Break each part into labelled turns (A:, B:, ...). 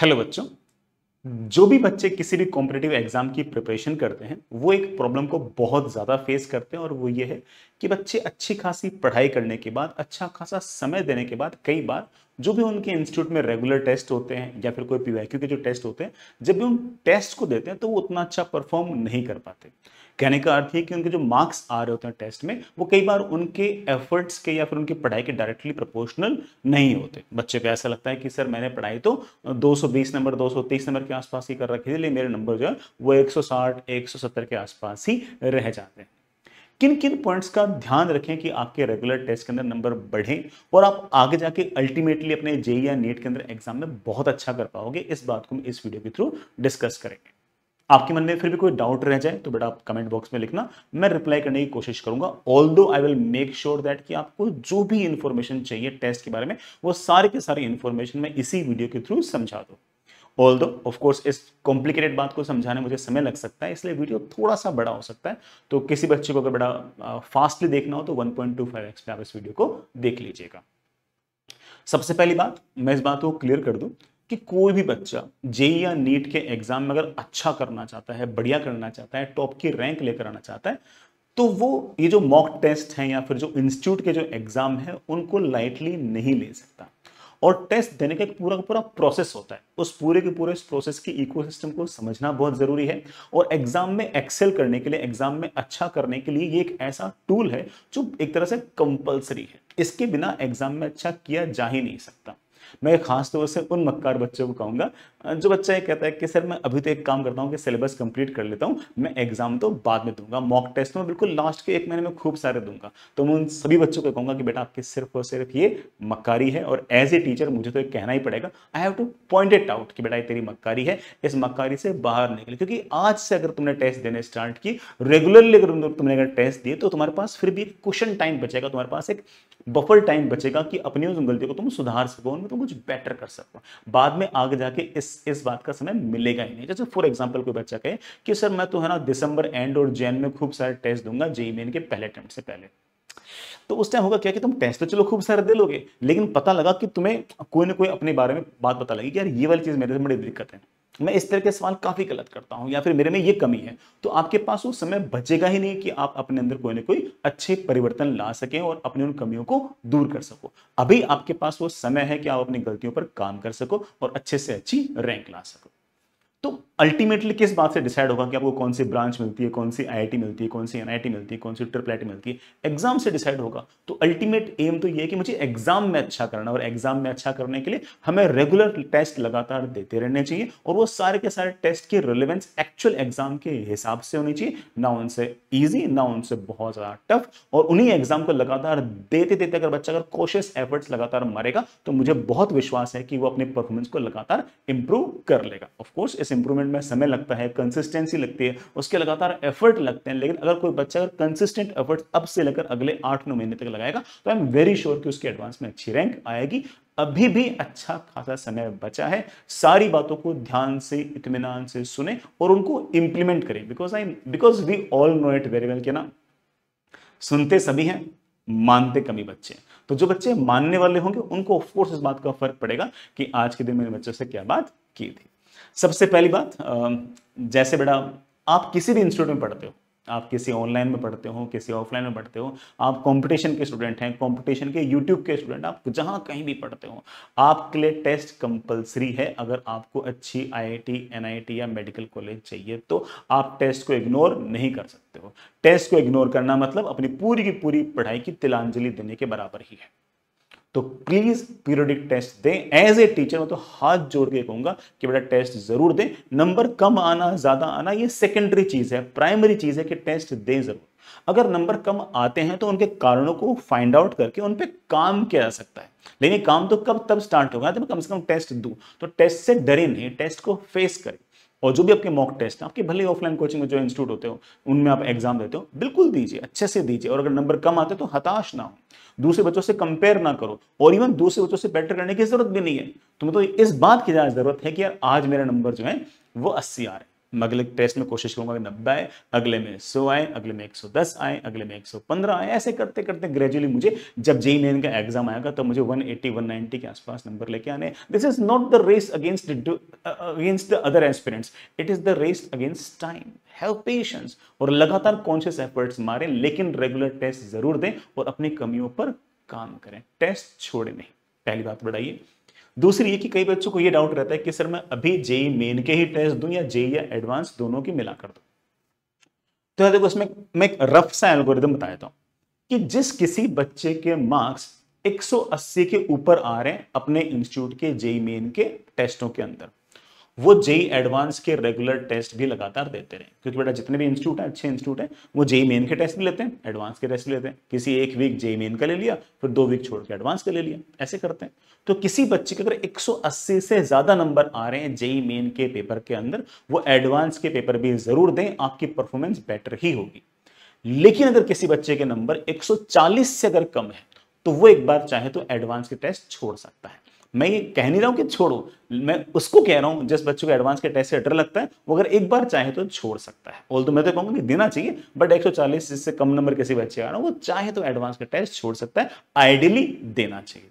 A: hello बच्चों जो भी बच्चे किसी भी कॉम्पिटेटिव एग्जाम की प्रिपरेशन करते हैं वो एक प्रॉब्लम को बहुत ज़्यादा फेस करते हैं और वो ये है कि बच्चे अच्छी खासी पढ़ाई करने के बाद अच्छा खासा समय देने के बाद कई बार जो भी उनके इंस्टीट्यूट में रेगुलर टेस्ट होते हैं या फिर कोई पीवाईक्यू के जो टेस्ट होते हैं जब भी उन टेस्ट को देते हैं तो वो उतना अच्छा परफॉर्म नहीं कर पाते कहने का अर्थ है कि उनके जो मार्क्स आ रहे होते हैं टेस्ट में वो कई बार उनके एफर्ट्स के या फिर उनकी पढ़ाई के डायरेक्टली प्रोपोर्शनल नहीं होते बच्चे को ऐसा लगता है कि सर मैंने पढ़ाई तो 220 नंबर 230 नंबर के आसपास ही कर रखी थी लेकिन मेरे नंबर जो है वो 160 170 के आसपास ही रह जाते हैं किन किन पॉइंट्स का ध्यान रखें कि आपके रेगुलर टेस्ट के अंदर नंबर बढ़ें और आप आगे जाके अल्टीमेटली अपने जेई e या नेट के अंदर एग्जाम में बहुत अच्छा कर पाओगे इस बात को हम इस वीडियो के थ्रू डिस्कस करेंगे आपके मन में फिर भी कोई डाउट रह जाए तो बेटा आप कमेंट बॉक्स में लिखना मैं रिप्लाई करने की कोशिश करूंगा although I will make sure that कि आपको जो भी इन्फॉर्मेशन चाहिए टेस्ट के बारे में वो सारे के सारे इन्फॉर्मेशन मैं इसी वीडियो के थ्रू समझा दूँ ऑल दो ऑफकोर्स इस कॉम्प्लिकेटेड बात को समझाने मुझे समय लग सकता है इसलिए वीडियो थोड़ा सा बड़ा हो सकता है तो किसी बच्चे को अगर बड़ा फास्टली देखना हो तो 1.25x पे आप इस वीडियो को देख लीजिएगा सबसे पहली बात मैं इस बात को क्लियर कर दूं कि कोई भी बच्चा जेई e या नीट के एग्जाम में अगर अच्छा करना चाहता है बढ़िया करना चाहता है टॉप की रैंक लेकर आना चाहता है तो वो ये जो मॉक टेस्ट हैं या फिर जो इंस्टीट्यूट के जो एग्जाम है उनको लाइटली नहीं ले सकता और टेस्ट देने का एक पूरा का पूरा प्रोसेस होता है उस पूरे के पूरे प्रोसेस की इकोसिस्टम को समझना बहुत ज़रूरी है और एग्जाम में एक्सेल करने के लिए एग्जाम में अच्छा करने के लिए ये एक ऐसा टूल है जो एक तरह से कंपल्सरी है इसके बिना एग्जाम में अच्छा किया जा ही नहीं सकता मैं खासतौर से उन मक्कार बच्चों को कहूँगा जो बच्चा ये कहता है कि सर मैं अभी तो एक काम करता हूँ कि सिलेबस कंप्लीट कर लेता हूँ मैं एग्जाम तो बाद में दूंगा मॉक टेस्ट में बिल्कुल लास्ट के एक महीने में खूब सारे दूंगा तो मैं उन सभी बच्चों को कहूँगा कि बेटा आपकी सिर्फ और सिर्फ ये मक्कारी है और एज ए टीचर मुझे तो कहना ही पड़ेगा I have to point it out कि बेटा ये तेरी मक्कारी है इस मक्कारी से बाहर निकले क्योंकि आज से अगर तुमने टेस्ट देने स्टार्ट की रेगुलरली अगर तुमने अगर टेस्ट दिए तो तुम्हारे पास फिर भी क्वेश्चन टाइम बचेगा तुम्हारे पास एक बफर टाइम बचेगा कि अपनी उस गलती को तुम सुधार सको उनमें तुम कुछ बेटर कर सकता हूँ बाद में आगे जाके इस इस बात का समय मिलेगा ही नहीं जैसे फॉर एग्जाम्पल कोई बच्चा कहे कि सर मैं तो है ना दिसंबर एंड और जैन में खूब सारे टेस्ट दूंगा जेई मेन e e के पहले अटैम्प्ट से पहले तो उस टाइम होगा क्या कि तुम टेस्ट तो चलो खूब सारे दे लोगे लेकिन पता लगा कि तुम्हें कोई ना कोई अपने बारे में बात पता लगी कि यार ये वाली चीज़ मेरे से बड़ी दिक्कत है मैं इस तरह के सवाल काफ़ी गलत करता हूँ या फिर मेरे में ये कमी है तो आपके पास वो समय बचेगा ही नहीं कि आप अपने अंदर कोई ना कोई अच्छे परिवर्तन ला सकें और अपनी उन कमियों को दूर कर सको अभी आपके पास वो समय है कि आप अपनी गलतियों पर काम कर सको और अच्छे से अच्छी रैंक ला सको तो अल्टीमेटली किस बात से डिसाइड होगा कि आपको कौन सी ब्रांच मिलती है कौन सी आई मिलती है कौन सी एनआईटी मिलती है कौन सी ट्रिपल आई मिलती है एग्जाम से डिसाइड होगा तो अल्टीमेट एम तो ये है कि मुझे एग्जाम में अच्छा करना और एग्जाम में अच्छा करने के लिए हमें रेगुलर टेस्ट लगातार देते रहने चाहिए और वो सारे के सारे टेस्ट की रिलेवेंस एक्चुअल एग्जाम के हिसाब से होनी चाहिए ना उनसे ईजी ना उनसे बहुत ज़्यादा टफ और उन्हीं एग्जाम को लगातार देते देते अगर बच्चा अगर कोशिश एफर्ट्स लगातार मारेगा तो मुझे बहुत विश्वास है कि वो अपने परफॉर्मेंस को लगातार इंप्रूव कर लेगा ऑफकोर्स इस प्रोसेस इंप्रूवमेंट में समय लगता है कंसिस्टेंसी लगती है उसके लगातार एफर्ट लगते हैं लेकिन अगर कोई बच्चा अगर कंसिस्टेंट एफर्ट अब से लेकर अगले आठ नौ महीने तक लगाएगा तो आई एम वेरी श्योर कि उसके एडवांस में अच्छी रैंक आएगी अभी भी अच्छा खासा समय बचा है सारी बातों को ध्यान से इतमान से सुने और उनको इंप्लीमेंट करें because I because we all know it very well के ना सुनते सभी हैं मानते कमी बच्चे तो जो बच्चे मानने वाले होंगे उनको ऑफकोर्स इस बात का फर्क पड़ेगा कि आज के दिन मेरे बच्चों से क्या बात की थी सबसे पहली बात जैसे बेटा आप किसी भी इंस्टीट्यूट में पढ़ते हो आप किसी ऑनलाइन में पढ़ते हो किसी ऑफलाइन में पढ़ते हो आप कंपटीशन के स्टूडेंट हैं कंपटीशन के यूट्यूब के स्टूडेंट आप जहां कहीं भी पढ़ते हो आपके लिए टेस्ट कंपलसरी है अगर आपको अच्छी आईआईटी एनआईटी या मेडिकल कॉलेज चाहिए तो आप टेस्ट को इग्नोर नहीं कर सकते हो टेस्ट को इग्नोर करना मतलब अपनी पूरी की पूरी पढ़ाई की तिलांजलि देने के बराबर ही है तो प्लीज़ पीरियोडिक टेस्ट दें एज ए टीचर मैं तो हाथ जोड़ के कहूंगा कि बेटा टेस्ट ज़रूर दें नंबर कम आना ज़्यादा आना ये सेकेंडरी चीज़ है प्राइमरी चीज़ है कि टेस्ट दें ज़रूर अगर नंबर कम आते हैं तो उनके कारणों को फाइंड आउट करके उन पर काम किया जा सकता है लेकिन काम तो कब तब स्टार्ट होगा तो कम से कम टेस्ट दूँ तो टेस्ट से डरे नहीं टेस्ट को फेस करें और जो भी आपके मॉक टेस्ट हैं आपके भले ऑफलाइन कोचिंग में जो इंस्टीट्यूट होते हो उनमें आप एग्जाम देते हो बिल्कुल दीजिए अच्छे से दीजिए और अगर नंबर कम आते तो हताश ना हो दूसरे बच्चों से कंपेयर ना करो और इवन दूसरे बच्चों से बेटर करने की जरूरत भी नहीं है तुम्हें तो इस बात की ज़रूरत है कि यार आज मेरा नंबर जो है वो अस्सी आ रहा है मैं अगले टेस्ट में कोशिश करूंगा कि नब्बे आए अगले में सौ आए अगले में एक सौ दस आए अगले में एक सौ पंद्रह आए ऐसे करते करते ग्रेजुअली मुझे जब जेई मेन e e का एग्जाम आएगा तो मुझे वन एट्टी वन नाइनटी के आसपास नंबर लेके आने this is not the race against against the other aspirants it is the race against time have patience और लगातार कॉन्शियस एफर्ट्स मारें लेकिन रेगुलर टेस्ट जरूर दें और अपनी कमियों पर काम करें टेस्ट छोड़े नहीं पहली बात बढ़ाइए दूसरी ये कि कई बच्चों को ये डाउट रहता है कि सर मैं अभी जेई मेन के ही टेस्ट दूं या जेई या एडवांस दोनों की मिला कर तो देखो इसमें मैं एक रफ सा एल्गोरिदम बता देता हूं कि जिस किसी बच्चे के मार्क्स 180 के ऊपर आ रहे हैं अपने इंस्टीट्यूट के जेई मेन के टेस्टों के अंदर वो जेई एडवांस e के रेगुलर टेस्ट भी लगातार देते रहे क्योंकि बेटा जितने भी इंस्टीट्यूट हैं अच्छे इंस्टीट्यूट हैं वो जेई मेन e के टेस्ट भी लेते हैं एडवांस के टेस्ट लेते हैं किसी एक वीक जेई मेन का ले लिया फिर दो वीक छोड़ के एडवांस का ले लिया ऐसे करते हैं तो किसी बच्चे के अगर 180 से ज़्यादा नंबर आ रहे हैं जेई मेन e के पेपर के अंदर वो एडवांस के पेपर भी ज़रूर दें आपकी परफॉर्मेंस बेटर ही होगी लेकिन अगर किसी बच्चे के नंबर एक से अगर कम है तो वो एक बार चाहे तो एडवांस के टेस्ट छोड़ सकता है मैं ये कह नहीं रहा हूँ कि छोड़ो मैं उसको कह रहा हूँ जिस बच्चों को एडवांस के टेस्ट से डर लगता है वो अगर एक बार चाहे तो छोड़ सकता है ऑल तो मैं तो कहूँगा नहीं देना चाहिए बट 140 जिससे कम नंबर किसी बच्चे आ रहा हूँ वो चाहे तो एडवांस का टेस्ट छोड़ सकता है आइडियली देना चाहिए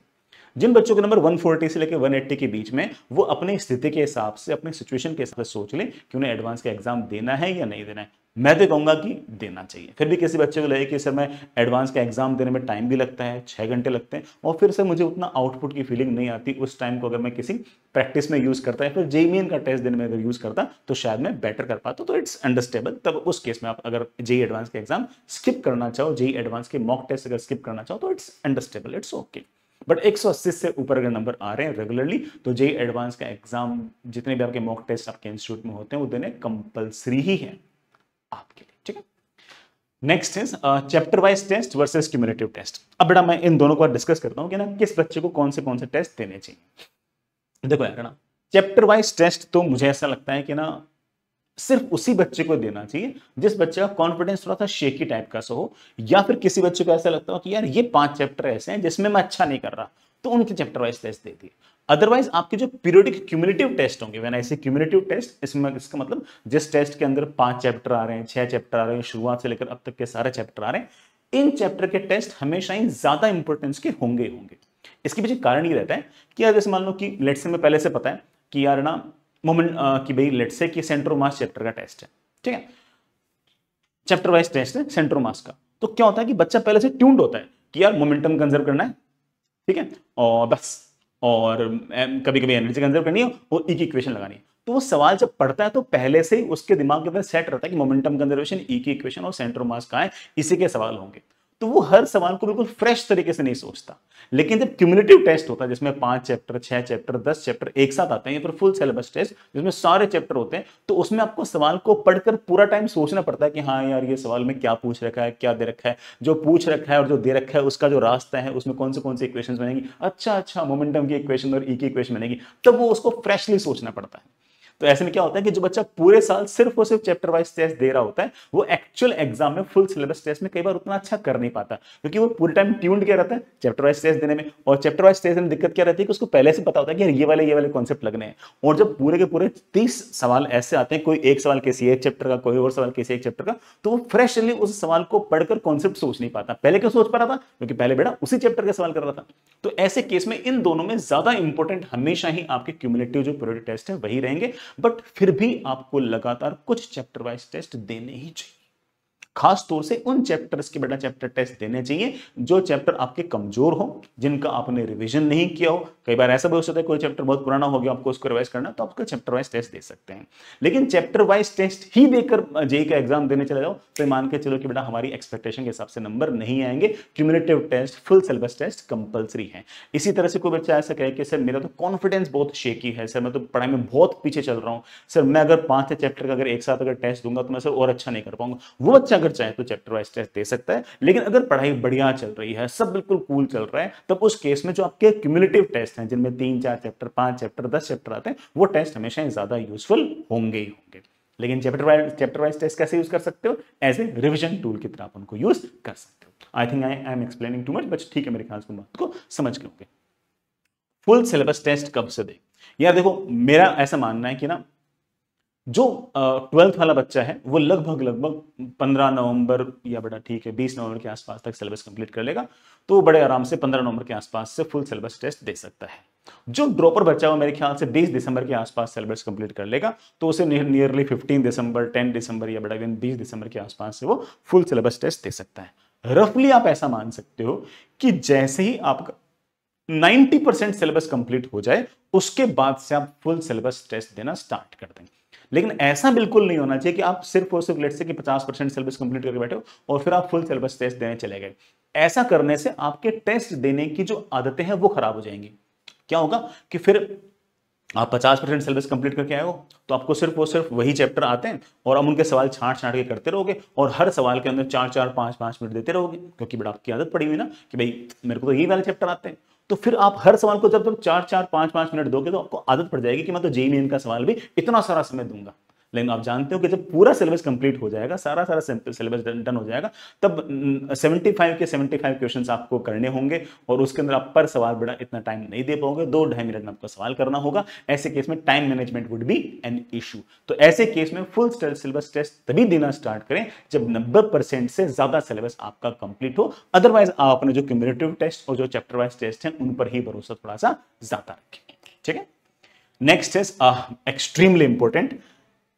A: जिन बच्चों के नंबर 140 से लेकर 180 के बीच में वो अपने स्थिति के हिसाब से अपने सिचुएशन के हिसाब से सोच लें कि उन्हें एडवांस का एग्जाम देना है या नहीं देना है मैं तो कहूँगा कि देना चाहिए फिर भी किसी बच्चे को लगे कि सर मैं एडवांस का एग्जाम देने में टाइम भी लगता है छः घंटे लगते हैं और फिर से मुझे उतना आउटपुट की फीलिंग नहीं आती उस टाइम को अगर मैं किसी प्रैक्टिस में यूज़ करता है फिर जेईमीएन e e का टेस्ट देने में अगर यूज़ करता तो शायद मैं बेटर कर पाता तो इट्स अंडरस्टेबल तब उस केस में आप अगर जेई एडवांस e का एग्जाम स्किप करना चाहो जेई एडवांस के मॉक टेस्ट अगर स्किप करना चाहो तो it's understandable it's okay but 180 से ऊपर अगर नंबर आ रहे हैं रेगुलरली तो जे एडवांस का एग्जाम जितने भी आपके मॉक टेस्ट आपके इंस्टीट्यूट में होते हैं वो देने कंपलसरी ही है आपके लिए ठीक है next is chapter wise test versus cumulative test अब बेटा मैं इन दोनों को डिस्कस करता हूँ कि ना किस बच्चे को कौन से कौन से टेस्ट देने चाहिए देखो यार ना चैप्टर वाइज टेस्ट तो मुझे ऐसा लगता है कि ना सिर्फ उसी बच्चे को देना चाहिए जिस बच्चे का कॉन्फिडेंस थोड़ा सा शेकी टाइप का सो हो या फिर किसी बच्चे को ऐसा लगता हो कि यार ये पांच चैप्टर ऐसे हैं जिसमें मैं अच्छा नहीं कर रहा तो उनके चैप्टर वाइज टेस्ट दे दिए अदरवाइज आपके जो पीरियोडिक क्यूमुलेटिव टेस्ट होंगे वैन ऐसे क्यूमुलेटिव टेस्ट इसमें इसका मतलब जिस टेस्ट के अंदर पांच चैप्टर आ रहे हैं छह चैप्टर आ रहे हैं शुरुआत से लेकर अब तक के सारे चैप्टर आ रहे हैं इन चैप्टर के टेस्ट हमेशा ही ज्यादा इंपॉर्टेंस के होंगे होंगे इसके पीछे कारण ये रहता है कि यार जैसे मान लो कि लेट से मैं पहले से पता है कि यार ना मोमेंट कि भाई लेट से कि सेंट्रो मास चैप्टर का टेस्ट है ठीक है चैप्टर वाइज टेस्ट है सेंट्रो मास का तो क्या होता है कि बच्चा पहले से ट्यून्ड होता है कि यार मोमेंटम कंजर्व करना है ठीक है और बस और कभी कभी एनर्जी कंजर्व करनी है और ई की इक्वेशन लगानी है तो वो सवाल जब पढ़ता है तो पहले से ही उसके दिमाग के अंदर सेट रहता है कि मोमेंटम कंजर्वेशन ई की इक्वेशन और सेंटर मास का है इसी के सवाल होंगे तो वो हर सवाल को बिल्कुल फ्रेश तरीके से नहीं सोचता लेकिन जब क्यूमुलेटिव टेस्ट होता है जिसमें पांच चैप्टर छह चैप्टर दस चैप्टर एक साथ आते हैं या फिर फुल सिलेबस टेस्ट जिसमें सारे चैप्टर होते हैं तो उसमें आपको सवाल को पढ़कर पूरा टाइम सोचना पड़ता है कि हाँ यार ये सवाल में क्या पूछ रखा है क्या दे रखा है जो पूछ रखा है और जो दे रखा है उसका जो रास्ता है उसमें कौन से कौन से इक्वेशन बनेगी अच्छा अच्छा मोमेंटम की इक्वेशन और ई e की इक्वेशन बनेगी तब वो उसको फ्रेशली सोचना पड़ता है तो ऐसे में क्या होता है कि जो बच्चा पूरे साल सिर्फ और सिर्फ चैप्टर वाइज टेस्ट दे रहा होता है वो एक्चुअल एग्जाम में फुल सिलेबस टेस्ट में कई बार उतना अच्छा कर नहीं पाता क्योंकि वो पूरे टाइम ट्यून्ड क्या रहता है चैप्टर वाइज टेस्ट देने में और चैप्टर वाइज टेस्ट में दिक्कत क्या रहती है कि उसको पहले से पता होता है कि ये वाले ये वाले कॉन्सेप्ट लगने हैं और जब पूरे के पूरे तीस सवाल ऐसे आते हैं कोई एक सवाल किसी एक चैप्टर का कोई और सवाल किसी एक चैप्टर का तो वो फ्रेशली उस सवाल को पढ़कर कॉन्सेप्ट सोच नहीं पाता पहले क्यों सोच पा रहा था क्योंकि पहले बेटा उसी चैप्टर का सवाल कर रहा था तो ऐसे केस में इन दोनों में ज्यादा इंपॉर्टेंट हमेशा ही आपके क्यूमुलेटिव जो प्रोडक्ट टेस्ट है वही रहेंगे बट फिर भी आपको लगातार कुछ चैप्टर वाइज टेस्ट देने ही चाहिए खास तौर से उन चैप्टर्स के बेटा चैप्टर टेस्ट देने चाहिए जो चैप्टर आपके कमजोर हो जिनका आपने रिवीजन नहीं किया हो कई बार ऐसा भी हो सकता है कोई चैप्टर बहुत पुराना हो गया आपको उसको रिवाइज करना तो आपको चैप्टर वाइज टेस्ट दे सकते हैं लेकिन चैप्टर वाइज टेस्ट ही देकर जेई e e का एग्जाम देने चले जाओ तो मान के चलो कि बेटा हमारी एक्सपेक्टेशन के हिसाब से नंबर नहीं आएंगे cumulative test full syllabus test compulsory है इसी तरह से कोई बच्चा ऐसा कहे कि सर मेरा तो कॉन्फिडेंस बहुत शेकी है सर मैं तो पढ़ाई में बहुत पीछे चल रहा हूँ सर मैं अगर पांच चैप्टर का अगर एक साथ अगर टेस्ट दूंगा तो मैं सर और अच्छा नहीं कर पाऊंगा वो बच्चा अगर चाहे तो चैप्टर वाइज टेस्ट दे सकता है लेकिन अगर पढ़ाई बढ़िया चल रही है सब बिल्कुल कूल चल रहा है तब उस केस में जो आपके क्यूमुलेटिव टेस्ट हैं जिनमें तीन चार चैप्टर पांच चैप्टर दस चैप्टर आते हैं वो टेस्ट हमेशा ज्यादा यूजफुल होंगे ही होंगे लेकिन chapter wise chapter wise test कैसे यूज कर सकते हो एज ए रिविजन टूल की तरह आप उनको यूज कर सकते हो I think I am explaining too much but ठीक है मेरे ख्याल से बात को समझ के होंगे फुल सिलेबस टेस्ट कब से दे यार देखो मेरा ऐसा मानना है कि ना जो ट्वेल्थ वाला बच्चा है वो लगभग लगभग पंद्रह नवंबर या बड़ा ठीक है बीस नवंबर के आसपास तक सिलेबस कंप्लीट कर लेगा तो वो बड़े आराम से पंद्रह नवंबर के आसपास से फुल सिलेबस टेस्ट दे सकता है जो ड्रॉपर बच्चा हुआ मेरे ख्याल से 20 दिसंबर के आसपास सिलेबस कंप्लीट कर लेगा तो उसे नियरली फिफ्टीन दिसंबर टेन दिसंबर या बड़ा बीस दिसंबर के आसपास से वो फुल सिलेबस टेस्ट दे सकता है रफली आप ऐसा मान सकते हो कि जैसे ही आपका 90 परसेंट सिलेबस कंप्लीट हो जाए उसके बाद से आप फुल सिलेबस टेस्ट देना स्टार्ट कर देंगे लेकिन ऐसा बिल्कुल नहीं होना चाहिए कि आप सिर्फ और सिर्फ लेट से कि 50 परसेंट सिलेबस कंप्लीट करके बैठे हो और फिर आप फुल सिलेबस टेस्ट देने चले गए ऐसा करने से आपके टेस्ट देने की जो आदतें हैं वो खराब हो जाएंगी क्या होगा कि फिर आप 50 परसेंट सिलेबस कंप्लीट करके आए हो तो आपको सिर्फ और सिर्फ वही चैप्टर आते हैं और हम उनके सवाल छाट छाट के करते रहोगे और हर सवाल के अंदर चार चार पांच पांच मिनट देते रहोगे क्योंकि बड़ा आपकी आदत पड़ी हुई ना कि भाई मेरे को तो यही वाले चैप्टर आते हैं तो फिर आप हर सवाल को जब तुम चार चार पांच पांच मिनट दोगे तो आपको आदत पड़ जाएगी कि मैं तो जेई मेन का सवाल भी इतना सारा समय दूंगा लेकिन आप जानते हो कि जब पूरा सिलेबस कंप्लीट हो जाएगा सारा सारा सिलेबस डन हो जाएगा तब 75 के 75 क्वेश्चंस आपको करने होंगे और उसके अंदर आप पर सवाल बड़ा इतना टाइम नहीं दे पाओगे दो ढाई मिनट में आपका सवाल करना होगा ऐसे केस में time management would be an issue तो ऐसे केस में फुल सिलेबस टेस्ट तभी देना स्टार्ट करें जब नब्बे से ज़्यादा सिलेबस आपका कंप्लीट हो अदरवाइज आप अपने जो क्यूमरेटिव टेस्ट और जो चैप्टर वाइज टेस्ट है उन पर ही भरोसा थोड़ा सा ज़्यादा रखें ठीक है next is extremely important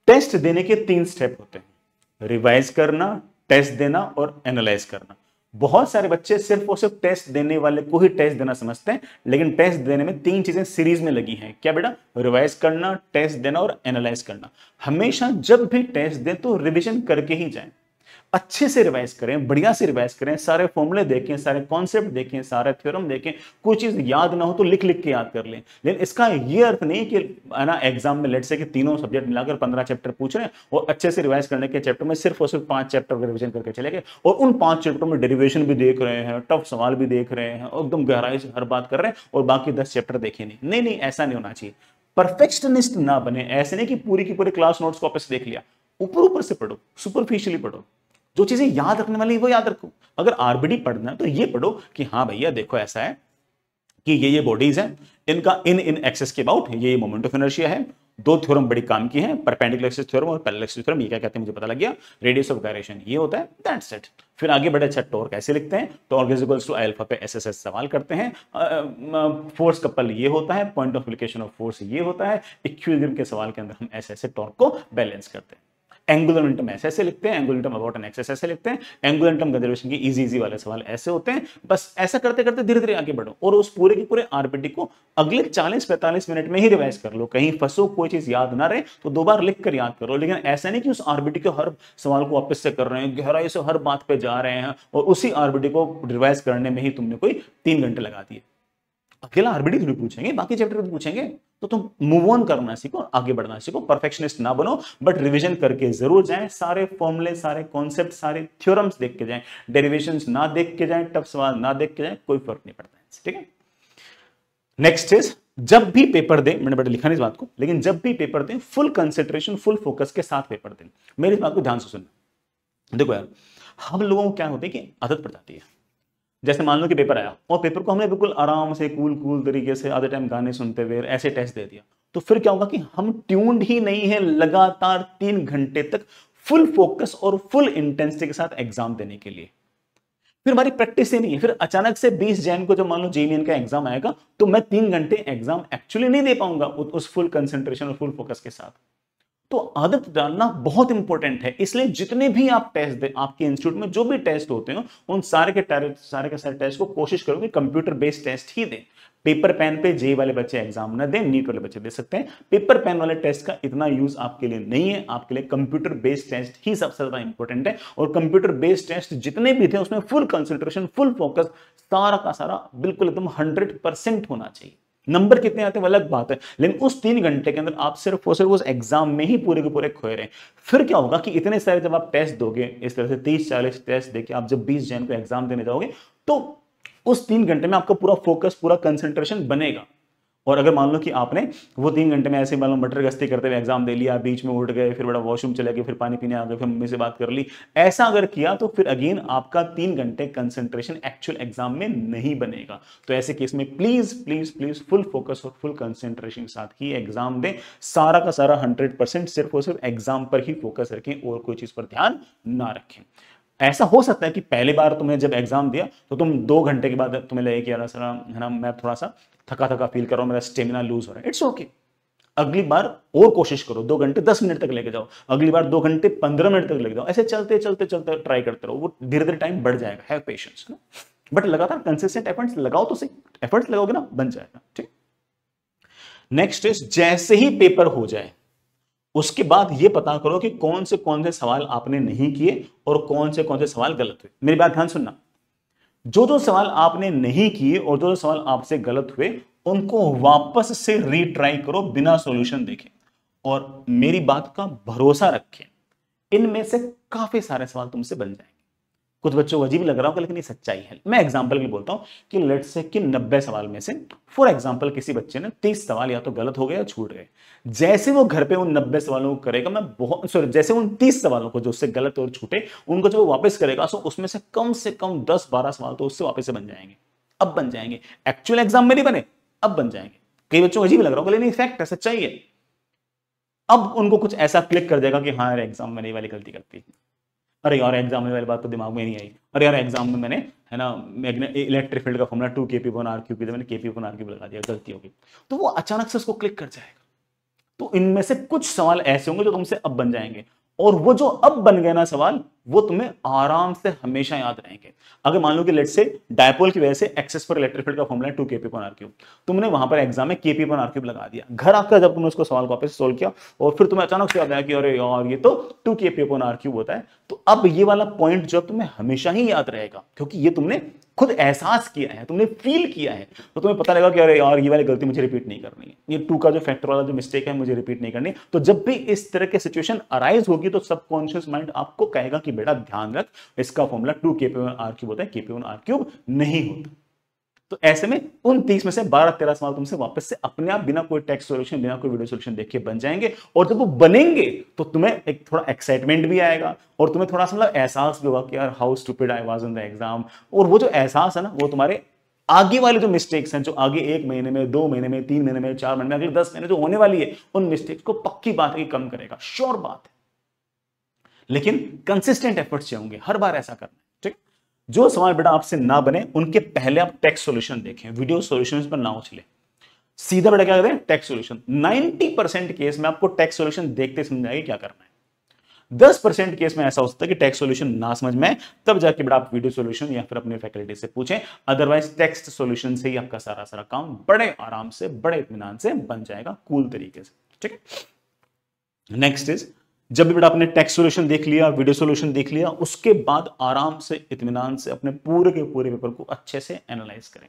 A: test देने के तीन स्टेप होते हैं रिवाइज करना टेस्ट देना और एनालाइज करना बहुत सारे बच्चे सिर्फ और सिर्फ टेस्ट देने वाले को ही टेस्ट देना समझते हैं लेकिन टेस्ट देने में तीन चीजें सीरीज में लगी हैं क्या बेटा रिवाइज करना टेस्ट देना और एनालाइज करना हमेशा जब भी टेस्ट दें तो रिविजन करके ही जाएं अच्छे से रिवाइज करें बढ़िया से रिवाइज करें सारे फॉर्मुले देखें सारे कॉन्सेप्ट देखें सारे थ्योरम देखें कोई चीज़ याद ना हो तो लिख लिख के याद कर लें लेकिन इसका ये अर्थ नहीं कि है ना एग्जाम में लेट से कि तीनों सब्जेक्ट मिलाकर पंद्रह चैप्टर पूछ रहे हैं और अच्छे से रिवाइज करने के चैप्टर में सिर्फ और सिर्फ पांच चैप्टर का रिविजन करके चले गए और उन पांच चैप्टर में डेरिवेशन भी देख रहे हैं टफ सवाल भी देख रहे हैं और एकदम गहराई से हर बात कर रहे हैं और बाकी दस चैप्टर देखे नहीं नहीं नहीं ऐसा नहीं होना चाहिए परफेक्शनिस्ट ना बने ऐसे नहीं कि पूरी की पूरी क्लास नोट्स को देख लिया ऊपर ऊपर से पढ़ो सुपरफिशियली पढ़ो जो चीजें याद रखने वाली वो याद रखो अगर आरबीडी पढ़ना है तो ये पढ़ो कि हाँ भैया देखो ऐसा है कि ये ये बॉडीज हैं इनका इन इन एक्सेस के अबाउट ये ये मोमेंट ऑफ एनर्शिया है दो थ्योरम बड़ी काम की है परपेंडिकुलर एक्सिस थ्योरम और पैरेलल एक्सिस थ्योरम ये क्या कहते हैं मुझे पता लग गया रेडियस ऑफ गायरेशन ये होता है दैट्स इट फिर आगे बड़े अच्छा टॉर्क ऐसे लिखते हैं torque is equals to alpha पे एस सवाल करते हैं फोर्स कपल ये होता है point of application of force ये होता है इक्विलिब्रियम के सवाल के अंदर हम ऐसे ऐसे टॉर्क को बैलेंस करते हैं एंगुलर ऐसे ऐसे लिखते हैं एंगुलर अबाउट एन एक्सेस ऐसे लिखते हैं एंगुलर कंजर्वेशन के इजी इजी वाले सवाल ऐसे होते हैं बस ऐसा करते करते धीरे धीरे आगे बढ़ो और उस पूरे के पूरे आरपीटी को अगले चालीस पैंतालीस मिनट में ही रिवाइज कर लो कहीं फंसो कोई चीज याद ना रहे तो दो बार लिख कर याद करो लेकिन ऐसा नहीं कि उस आरबीटी के हर सवाल को वापस से कर रहे हैं गहराई से हर बात पर जा रहे हैं और उसी आरबीटी को रिवाइज करने में ही तुमने कोई तीन घंटे लगा दिए अकेला आरबीडी थोड़ी पूछेंगे बाकी चैप्टर भी पूछेंगे तो तुम मूव ऑन करना सीखो आगे बढ़ना सीखो परफेक्शनिस्ट ना बनो बट रिवीजन करके जरूर जाएं सारे फॉर्मुले सारे कॉन्सेप्ट सारे थ्योरम्स देख के जाएं डेरिवेशन ना देख के जाएं टफ सवाल ना देख के जाएं कोई फर्क नहीं पड़ता है ठीक है नेक्स्ट इज जब भी पेपर दें मैंने बेटा लिखा नहीं इस बात को लेकिन जब भी पेपर दें फुल कंसेंट्रेशन फुल फोकस के साथ पेपर दें मेरी इस बात को ध्यान से सुनना देखो यार हम लोगों को क्या होता है कि आदत पड़ जाती है जैसे मान लो कि पेपर आया और पेपर को हमने बिल्कुल आराम से कूल कूल तरीके से आधे टाइम गाने सुनते हुए ऐसे टेस्ट दे दिया तो फिर क्या होगा कि हम ट्यून्ड ही नहीं है लगातार तीन घंटे तक फुल फोकस और फुल इंटेंसिटी के साथ एग्जाम देने के लिए फिर हमारी प्रैक्टिस ही नहीं है फिर अचानक से 20 जैन को जब मान लो जेमीएन का एग्जाम आएगा तो मैं तीन घंटे एग्जाम एक्चुअली नहीं दे पाऊंगा उस फुल कंसेंट्रेशन और फुल फोकस के साथ तो आदत डालना बहुत इंपॉर्टेंट है इसलिए जितने भी आप टेस्ट दें आपके इंस्टीट्यूट में जो भी टेस्ट होते हो उन सारे के सारे के सारे टेस्ट को कोशिश करो कि कंप्यूटर बेस्ड टेस्ट ही दें पेपर पेन पे जे वाले बच्चे एग्जाम ना दें नीट वाले बच्चे दे सकते हैं पेपर पेन वाले टेस्ट का इतना यूज आपके लिए नहीं है आपके लिए कंप्यूटर बेस्ड टेस्ट ही सबसे ज्यादा इंपॉर्टेंट है और कंप्यूटर बेस्ड टेस्ट जितने भी थे उसमें फुल कंसेंट्रेशन फुल फोकस सारा का सारा बिल्कुल एकदम हंड्रेड परसेंट होना चाहिए नंबर कितने आते हैं अलग बात है लेकिन उस तीन घंटे के अंदर आप सिर्फ और सिर्फ उस एग्जाम में ही पूरे के पूरे खोए रहे हैं फिर क्या होगा कि इतने सारे जब आप टेस्ट दोगे इस तरह से तीस चालीस टेस्ट देके आप जब बीस जैन को एग्जाम देने जाओगे तो उस तीन घंटे में आपका पूरा फोकस पूरा कंसेंट्रेशन बनेगा और अगर मान लो कि आपने वो तीन घंटे में ऐसे मान लो मटर गस्ती करते हुए एग्जाम दे लिया बीच में उठ गए फिर बड़ा वॉशरूम चले गए फिर पानी पीने आ गए फिर मम्मी से बात कर ली ऐसा अगर किया तो फिर अगेन आपका तीन घंटे कंसंट्रेशन एक्चुअल एग्जाम में नहीं बनेगा तो ऐसे केस में please please please full focus और फुल कंसेंट्रेशन के साथ ही एग्जाम दें सारा का सारा हंड्रेड सिर्फ और सिर्फ एग्जाम पर ही फोकस रखें और कोई चीज पर ध्यान ना रखें ऐसा हो सकता है कि पहली बार तुमने जब एग्जाम दिया तो तुम दो घंटे के बाद तुम्हें लगे कि यार सर है ना मैं थोड़ा सा थका थका फील कर रहा हूँ मेरा स्टेमिना लूज हो रहा है इट्स ओके अगली बार और कोशिश करो दो घंटे दस मिनट तक लेके जाओ अगली बार दो घंटे पंद्रह मिनट तक लेके जाओ ऐसे चलते चलते चलते ट्राई करते रहो वो धीरे धीरे टाइम बढ़ जाएगा हैव पेशेंस है ना बट लगातार कंसिस्टेंट एफर्ट्स लगाओ तो सही एफर्ट्स लगाओगे ना बन जाएगा ठीक नेक्स्ट इज जैसे ही पेपर हो जाए उसके बाद ये पता करो कि कौन से कौन से सवाल आपने नहीं किए और कौन से कौन से सवाल गलत हुए मेरी बात ध्यान सुनना जो जो सवाल आपने नहीं किए और जो जो सवाल आपसे गलत हुए उनको वापस से रीट्राई करो बिना सॉल्यूशन देखे और मेरी बात का भरोसा रखें इनमें से काफी सारे सवाल तुमसे बन जाए कुछ बच्चों को अजीब लग रहा होगा लेकिन ये सच्चाई है मैं एग्जाम्पल भी बोलता हूँ कि लेट से कि नब्बे सवाल में से फॉर एग्जाम्पल किसी बच्चे ने तीस सवाल या तो गलत हो गए या छूट गए जैसे वो घर पे उन नब्बे सवालों को करेगा मैं बहुत सॉरी जैसे उन तीस सवालों को जो उससे गलत और छूटे उनको जब वो वापस करेगा तो उसमें से कम से कम दस बारह सवाल तो उससे वापस से बन जाएंगे अब बन जाएंगे एक्चुअल एग्जाम में नहीं बने अब बन जाएंगे कई बच्चों को अजीब लग रहा होगा लेकिन फैक्ट है सच्चाई है अब उनको कुछ ऐसा क्लिक कर देगा कि हाँ यार एग्जाम में नहीं वाली गलती करती है अरे यार एग्जाम में वाली बात तो दिमाग में नहीं आई अरे यार एग्जाम में मैंने है ना मैग्नेट इलेक्ट्रिक फील्ड का formula two k p one r q p मैंने k p one r Q लगा दिया गलती होगी तो वो अचानक से उसको क्लिक कर जाएगा तो इनमें से कुछ सवाल ऐसे होंगे जो तुमसे अब बन जाएंगे और वो जो अब बन गया ना सवाल वो तुम्हें आराम से हमेशा याद रहेंगे अगर मान लो कि लेट से डायपोल की वजह से एक्सेस पर इलेक्ट्रिफिड का फॉर्मूला है टू केपी पर क्यूब तुमने वहां पर एग्जाम में केपी पर क्यूब लगा दिया घर आकर जब तुमने उसको सवाल वापस सोल्व किया और फिर तुम्हें अचानक से याद आया कि अरे यार ये तो टू केपी पर क्यूब होता है तो अब ये वाला पॉइंट जो तुम्हें हमेशा ही याद रहेगा क्योंकि ये तुमने खुद एहसास किया है तुमने फील किया है तो तुम्हें पता लगा कि अरे यार ये वाली गलती मुझे रिपीट नहीं करनी है ये टू का जो फैक्टर वाला जो मिस्टेक है मुझे रिपीट नहीं करनी तो जब भी इस तरह की सिचुएशन अराइज होगी तो सबकॉन्शियस माइंड आपको कहेगा कि बेटा ध्यान रख इसका formula two k p one r cube होता है के पी वन आर क्यूब नहीं होता तो ऐसे में उन तीस में से बारह तेरह सवाल तुमसे वापस से अपने आप बिना कोई टेक्स्ट सोल्यूशन बिना कोई वीडियो सोल्यूशन देख के बन जाएंगे और जब वो बनेंगे तो तुम्हें एक थोड़ा एक्साइटमेंट भी आएगा और तुम्हें थोड़ा सा मतलब एहसास भी होगा कि यार how stupid I was in the exam और वो जो एहसास है ना वो तुम्हारे आगे वाले जो मिस्टेक्स हैं जो आगे एक महीने में दो महीने में तीन महीने में चार महीने में अगले दस महीने जो होने वाली है उन मिस्टेक्स को पक्की बात है कि कम करेगा श्योर बात है लेकिन कंसिस्टेंट एफर्ट्स चाहिए होंगे हर बार ऐसा करना जो सवाल बेटा आपसे ना बने उनके पहले आप टेक्स सोल्यूशन देखें वीडियो सोल्यूशन पर ना उछले सीधा बेटा क्या करें टेक्स सोल्यूशन 90 परसेंट केस में आपको टेक्स सोल्यूशन देखते समझ क्या करना है दस परसेंट केस में ऐसा हो सकता है कि टैक्स सोल्यूशन ना समझ में तब जाके बेटा आप वीडियो सोल्यूशन या फिर अपने फैकल्टी से पूछें अदरवाइज टेक्स्ट सोल्यूशन से ही आपका सारा सारा काम बड़े आराम से बड़े इतमान से बन जाएगा कूल तरीके से ठीक है नेक्स्ट इज जब भी बेटा आपने टेक्स्ट सोल्यूशन देख लिया वीडियो सोल्यूशन देख लिया उसके बाद आराम से इतमान से अपने पूरे के पूरे पेपर को अच्छे से एनालाइज करें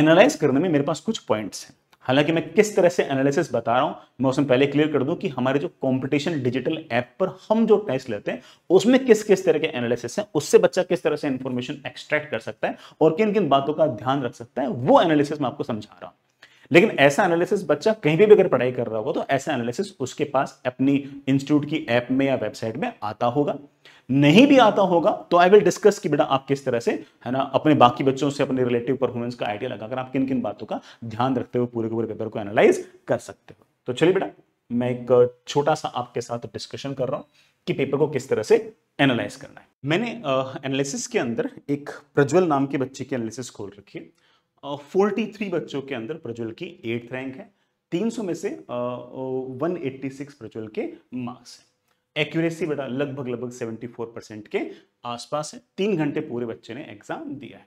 A: एनालाइज करने में मेरे पास कुछ पॉइंट्स हैं हालांकि मैं किस तरह से एनालिसिस बता रहा हूं मैं उसमें पहले क्लियर कर दूं कि हमारे जो कंपटीशन डिजिटल ऐप पर हम जो टेस्ट लेते हैं उसमें किस किस तरह के एनालिसिस हैं उससे बच्चा किस तरह से इंफॉर्मेशन एक्सट्रैक्ट कर सकता है और किन किन बातों का ध्यान रख सकता है वो एनालिसिस मैं आपको समझा रहा हूं लेकिन ऐसा एनालिसिस बच्चा कहीं भी अगर पढ़ाई कर रहा होगा तो ऐसा एनालिसिस उसके पास अपनी इंस्टीट्यूट की ऐप में या वेबसाइट में आता होगा नहीं भी आता होगा तो आई विल डिस्कस कि बेटा आप किस तरह से है ना अपने बाकी बच्चों से अपने रिलेटिव परफॉर्मेंस का आइडिया लगाकर आप किन किन बातों का ध्यान रखते हुए पूरे के पूरे पेपर को एनालाइज कर सकते हो तो चलिए बेटा मैं एक छोटा सा आपके साथ डिस्कशन कर रहा हूं कि पेपर को किस तरह से एनालाइज करना है मैंने एनालिसिस के अंदर एक प्रज्वल नाम के बच्चे की एनालिसिस खोल रखी है 43 बच्चों के अंदर प्रज्वल की एट्थ रैंक है 300 में से वन एट्टी सिक्स प्रज्वल के मार्क्स हैं एक्यूरेसी बेटा लगभग लगभग 74 परसेंट के आसपास है तीन घंटे पूरे बच्चे ने एग्जाम दिया है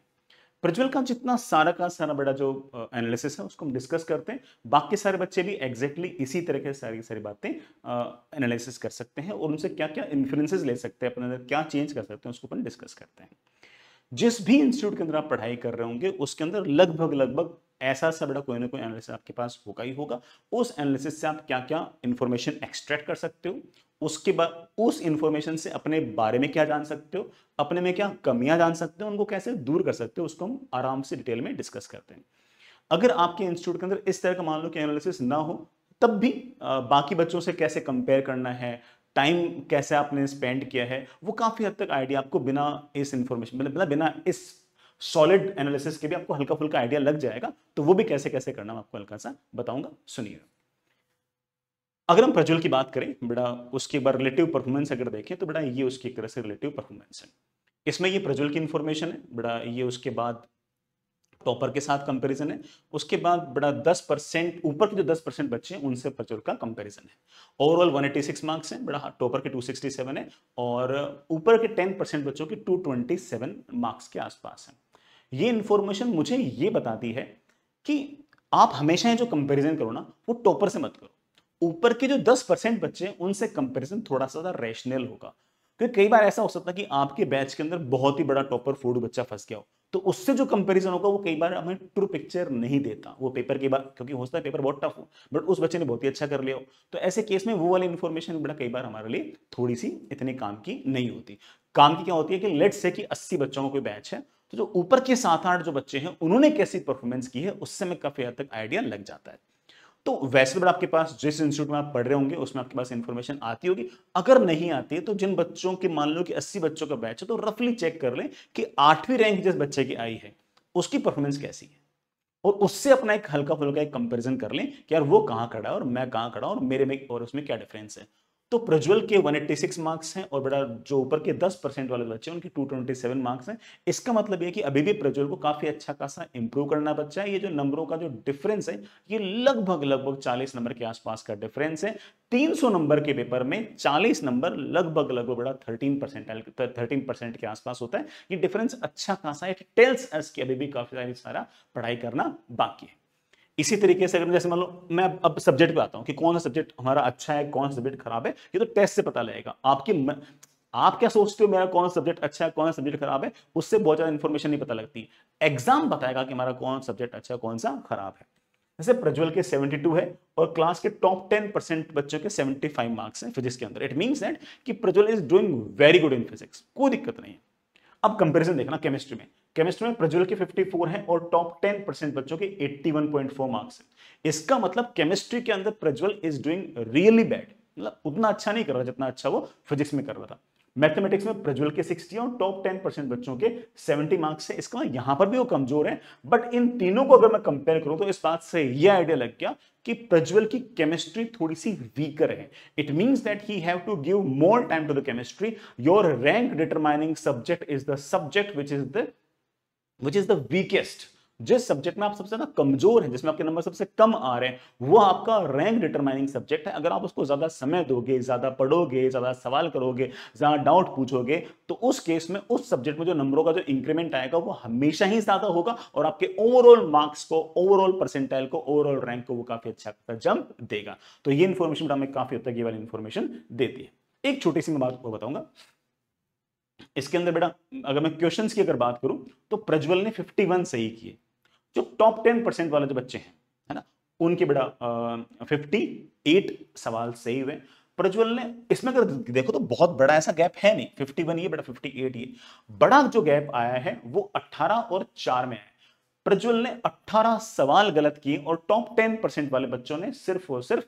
A: प्रज्वल का जितना सारा का सारा बड़ा जो एनालिसिस है उसको हम डिस्कस करते हैं बाकी सारे बच्चे भी एग्जैक्टली exactly इसी तरह के सारी सारी बातें एनालिसिस कर सकते हैं और उनसे क्या क्या इन्फ्लुएंसेस ले सकते हैं अपने अंदर क्या चेंज कर सकते हैं उसको अपन डिस्कस करते हैं जिस भी इंस्टीट्यूट के अंदर आप पढ़ाई कर रहे होंगे उसके अंदर लगभग लगभग ऐसा सा बड़ा कोई ना कोई एनालिसिस आपके पास होगा ही होगा उस एनालिसिस से आप क्या क्या इंफॉर्मेशन एक्सट्रैक्ट कर सकते हो उसके बाद उस इंफॉर्मेशन से अपने बारे में क्या जान सकते हो अपने में क्या कमियां जान सकते हो उनको कैसे दूर कर सकते हो उसको हम आराम से डिटेल में डिस्कस करते हैं अगर आपके इंस्टीट्यूट के अंदर इस तरह का मान लो कि एनालिसिस ना हो तब भी बाकी बच्चों से कैसे कंपेयर करना है टाइम कैसे आपने स्पेंड किया है वो काफ़ी हद तक आइडिया आपको बिना इस इंफॉर्मेशन मतलब बिना इस सॉलिड एनालिसिस के भी आपको हल्का फुल्का आइडिया लग जाएगा तो वो भी कैसे कैसे करना मैं आपको हल्का सा बताऊंगा सुनिएगा अगर हम प्रज्वल की बात करें बेटा उसकी बाद बार रिलेटिव परफॉर्मेंस अगर देखें तो बेटा ये उसकी एक तरह से रिलेटिव परफॉर्मेंस है इसमें ये प्रज्वल की इन्फॉर्मेशन है बेटा ये उसके बाद टॉपर के साथ कंपैरिजन है उसके बाद बड़ा 10 परसेंट ऊपर के जो 10 परसेंट बच्चे हैं उनसे प्रचुर का कंपैरिजन है ओवरऑल 186 मार्क्स हैं बड़ा टॉपर के 267 है और ऊपर के 10 परसेंट बच्चों के 227 मार्क्स के आसपास हैं ये इंफॉर्मेशन मुझे ये बताती है कि आप हमेशा जो कंपेरिजन करो ना वो टॉपर से मत करो ऊपर के जो दस बच्चे हैं उनसे कंपेरिजन थोड़ा सा रेशनल होगा क्योंकि कई बार ऐसा हो सकता है कि आपके बैच के अंदर बहुत ही बड़ा टॉपर फूड बच्चा फंस गया हो तो उससे जो कंपैरिजन होगा वो कई बार हमें ट्रू पिक्चर नहीं देता वो पेपर के बार क्योंकि हो सकता है पेपर बहुत टफ हो बट उस बच्चे ने बहुत ही अच्छा कर लिया हो तो ऐसे केस में वो वाली इन्फॉर्मेशन बड़ा कई बार हमारे लिए थोड़ी सी इतने काम की नहीं होती काम की क्या होती है कि लेट से कि अस्सी बच्चों का कोई बैच है तो जो ऊपर के सात आठ जो बच्चे हैं उन्होंने कैसी परफॉर्मेंस की है उससे हमें काफी हद तक आइडिया लग जाता है तो वैसे भी तो आपके पास जिस इंस्टीट्यूट में आप पढ़ रहे होंगे उसमें आपके पास इंफॉर्मेशन आती होगी अगर नहीं आती है तो जिन बच्चों के मान लो कि अस्सी बच्चों का बैच है तो रफली चेक कर लें कि आठवीं रैंक जिस बच्चे की आई है उसकी परफॉर्मेंस कैसी है और उससे अपना एक हल्का फुल्का एक कंपेरिजन कर लें कि यार वो कहाँ खड़ा है और मैं कहाँ खड़ा और मेरे में और उसमें क्या डिफरेंस है तो प्रज्वल के 186 मार्क्स हैं और बेटा जो ऊपर के 10 परसेंट वाले बच्चे उनके 227 मार्क्स हैं इसका मतलब ये कि अभी भी प्रज्वल को काफ़ी अच्छा खासा इंप्रूव करना बच्चा है ये जो नंबरों का जो डिफरेंस है ये लगभग लगभग 40 नंबर के आसपास का डिफरेंस है 300 नंबर के पेपर में 40 नंबर लगभग लगभग बड़ा 13 परसेंट थर्टीन परसेंट के आसपास होता है ये डिफरेंस अच्छा खासा है टेल्स एस की अभी भी काफ़ी सारा पढ़ाई करना बाकी है इसी तरीके से अगर जैसे मान लो मैं अब सब्जेक्ट पे आता हूँ कि कौन सा सब्जेक्ट हमारा अच्छा है कौन सा सब्जेक्ट खराब है ये तो टेस्ट से पता लगेगा आपकी म... आप क्या सोचते हो मेरा कौन सब्जेक्ट अच्छा है कौन सा सब्जेक्ट खराब है उससे बहुत ज्यादा इन्फॉर्मेशन नहीं पता लगती एग्जाम बताएगा कि हमारा कौन सब्जेक्ट अच्छा है कौन सा खराब है जैसे प्रज्वल के 72 है और क्लास के टॉप 10 परसेंट बच्चों के 75 मार्क्स हैं फिजिक्स के अंदर इट मींस दैट कि Prajwal is doing very good in physics कोई दिक्कत नहीं है अब कंपैरिजन देखना केमिस्ट्री में केमिस्ट्री में प्रज्वल के 54 हैं और टॉप 10 परसेंट बच्चों के 81.4 मार्क्स हैं इसका मतलब केमिस्ट्री के अंदर Prajwal is doing really bad मतलब उतना अच्छा नहीं कर रहा जितना अच्छा वो फिजिक्स में कर रहा था मैथमेटिक्स में प्रज्वल के 60 और टॉप 10 परसेंट बच्चों के 70 मार्क्स हैं इसका यहां पर भी वो कमजोर है बट इन तीनों को अगर मैं कंपेयर करूं तो इस बात से ये आइडिया लग गया कि प्रज्वल की केमिस्ट्री थोड़ी सी वीकर है it means that he have to give more time to the chemistry your rank determining subject is the subject which is the which is the weakest जिस सब्जेक्ट में आप सबसे ज्यादा कमजोर हैं जिसमें आपके नंबर सबसे कम आ रहे हैं वो आपका रैंक डिटरमाइनिंग सब्जेक्ट है अगर आप उसको ज्यादा समय दोगे ज्यादा पढ़ोगे ज्यादा सवाल करोगे ज्यादा डाउट पूछोगे तो उस केस में उस सब्जेक्ट में जो नंबरों का जो इंक्रीमेंट आएगा वो हमेशा ही ज्यादा होगा और आपके ओवरऑल मार्क्स को ओवरऑल परसेंटाइल को ओवरऑल रैंक को वो काफी अच्छा खासा जंप देगा तो ये इन्फॉर्मेशन हमें काफी हद तक ये वाली इन्फॉर्मेशन देती है एक छोटी सी मैं बात को बताऊंगा इसके अंदर बेटा अगर मैं क्वेश्चंस की अगर बात करूं तो प्रज्वल ने 51 सही किए जो टॉप 10 परसेंट वाले जो बच्चे हैं है ना उनके बेटा फिफ्टी एट सवाल सही हुए प्रज्वल ने इसमें अगर देखो तो बहुत बड़ा ऐसा गैप है नहीं फिफ्टी वन ये बेटा फिफ्टी एट ये बड़ा जो गैप आया है वो अट्ठारह और चार में आया प्रज्वल ने अट्ठारह सवाल गलत किए और टॉप टेन परसेंट वाले बच्चों ने सिर्फ और सिर्फ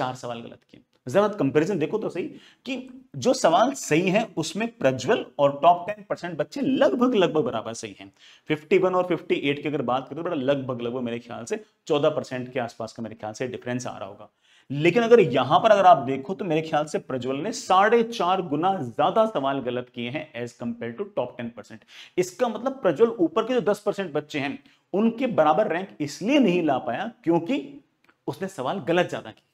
A: चार सवाल गलत किए जरा कंपैरिजन देखो तो सही कि जो सवाल सही है उसमें प्रज्वल और टॉप टेन परसेंट बच्चे लगभग लगभग बराबर सही हैं 51 और 58 की अगर बात करें तो बड़ा लगभग लगभग मेरे ख्याल से 14 परसेंट के आसपास का मेरे ख्याल से डिफरेंस आ रहा होगा लेकिन अगर यहां पर अगर आप देखो तो मेरे ख्याल से प्रज्वल ने साढ़े चार गुना ज्यादा सवाल गलत किए हैं as compare to top ten percent इसका मतलब प्रज्वल ऊपर के जो दस परसेंट बच्चे हैं उनके बराबर रैंक इसलिए नहीं ला पाया क्योंकि उसने सवाल गलत ज्यादा किए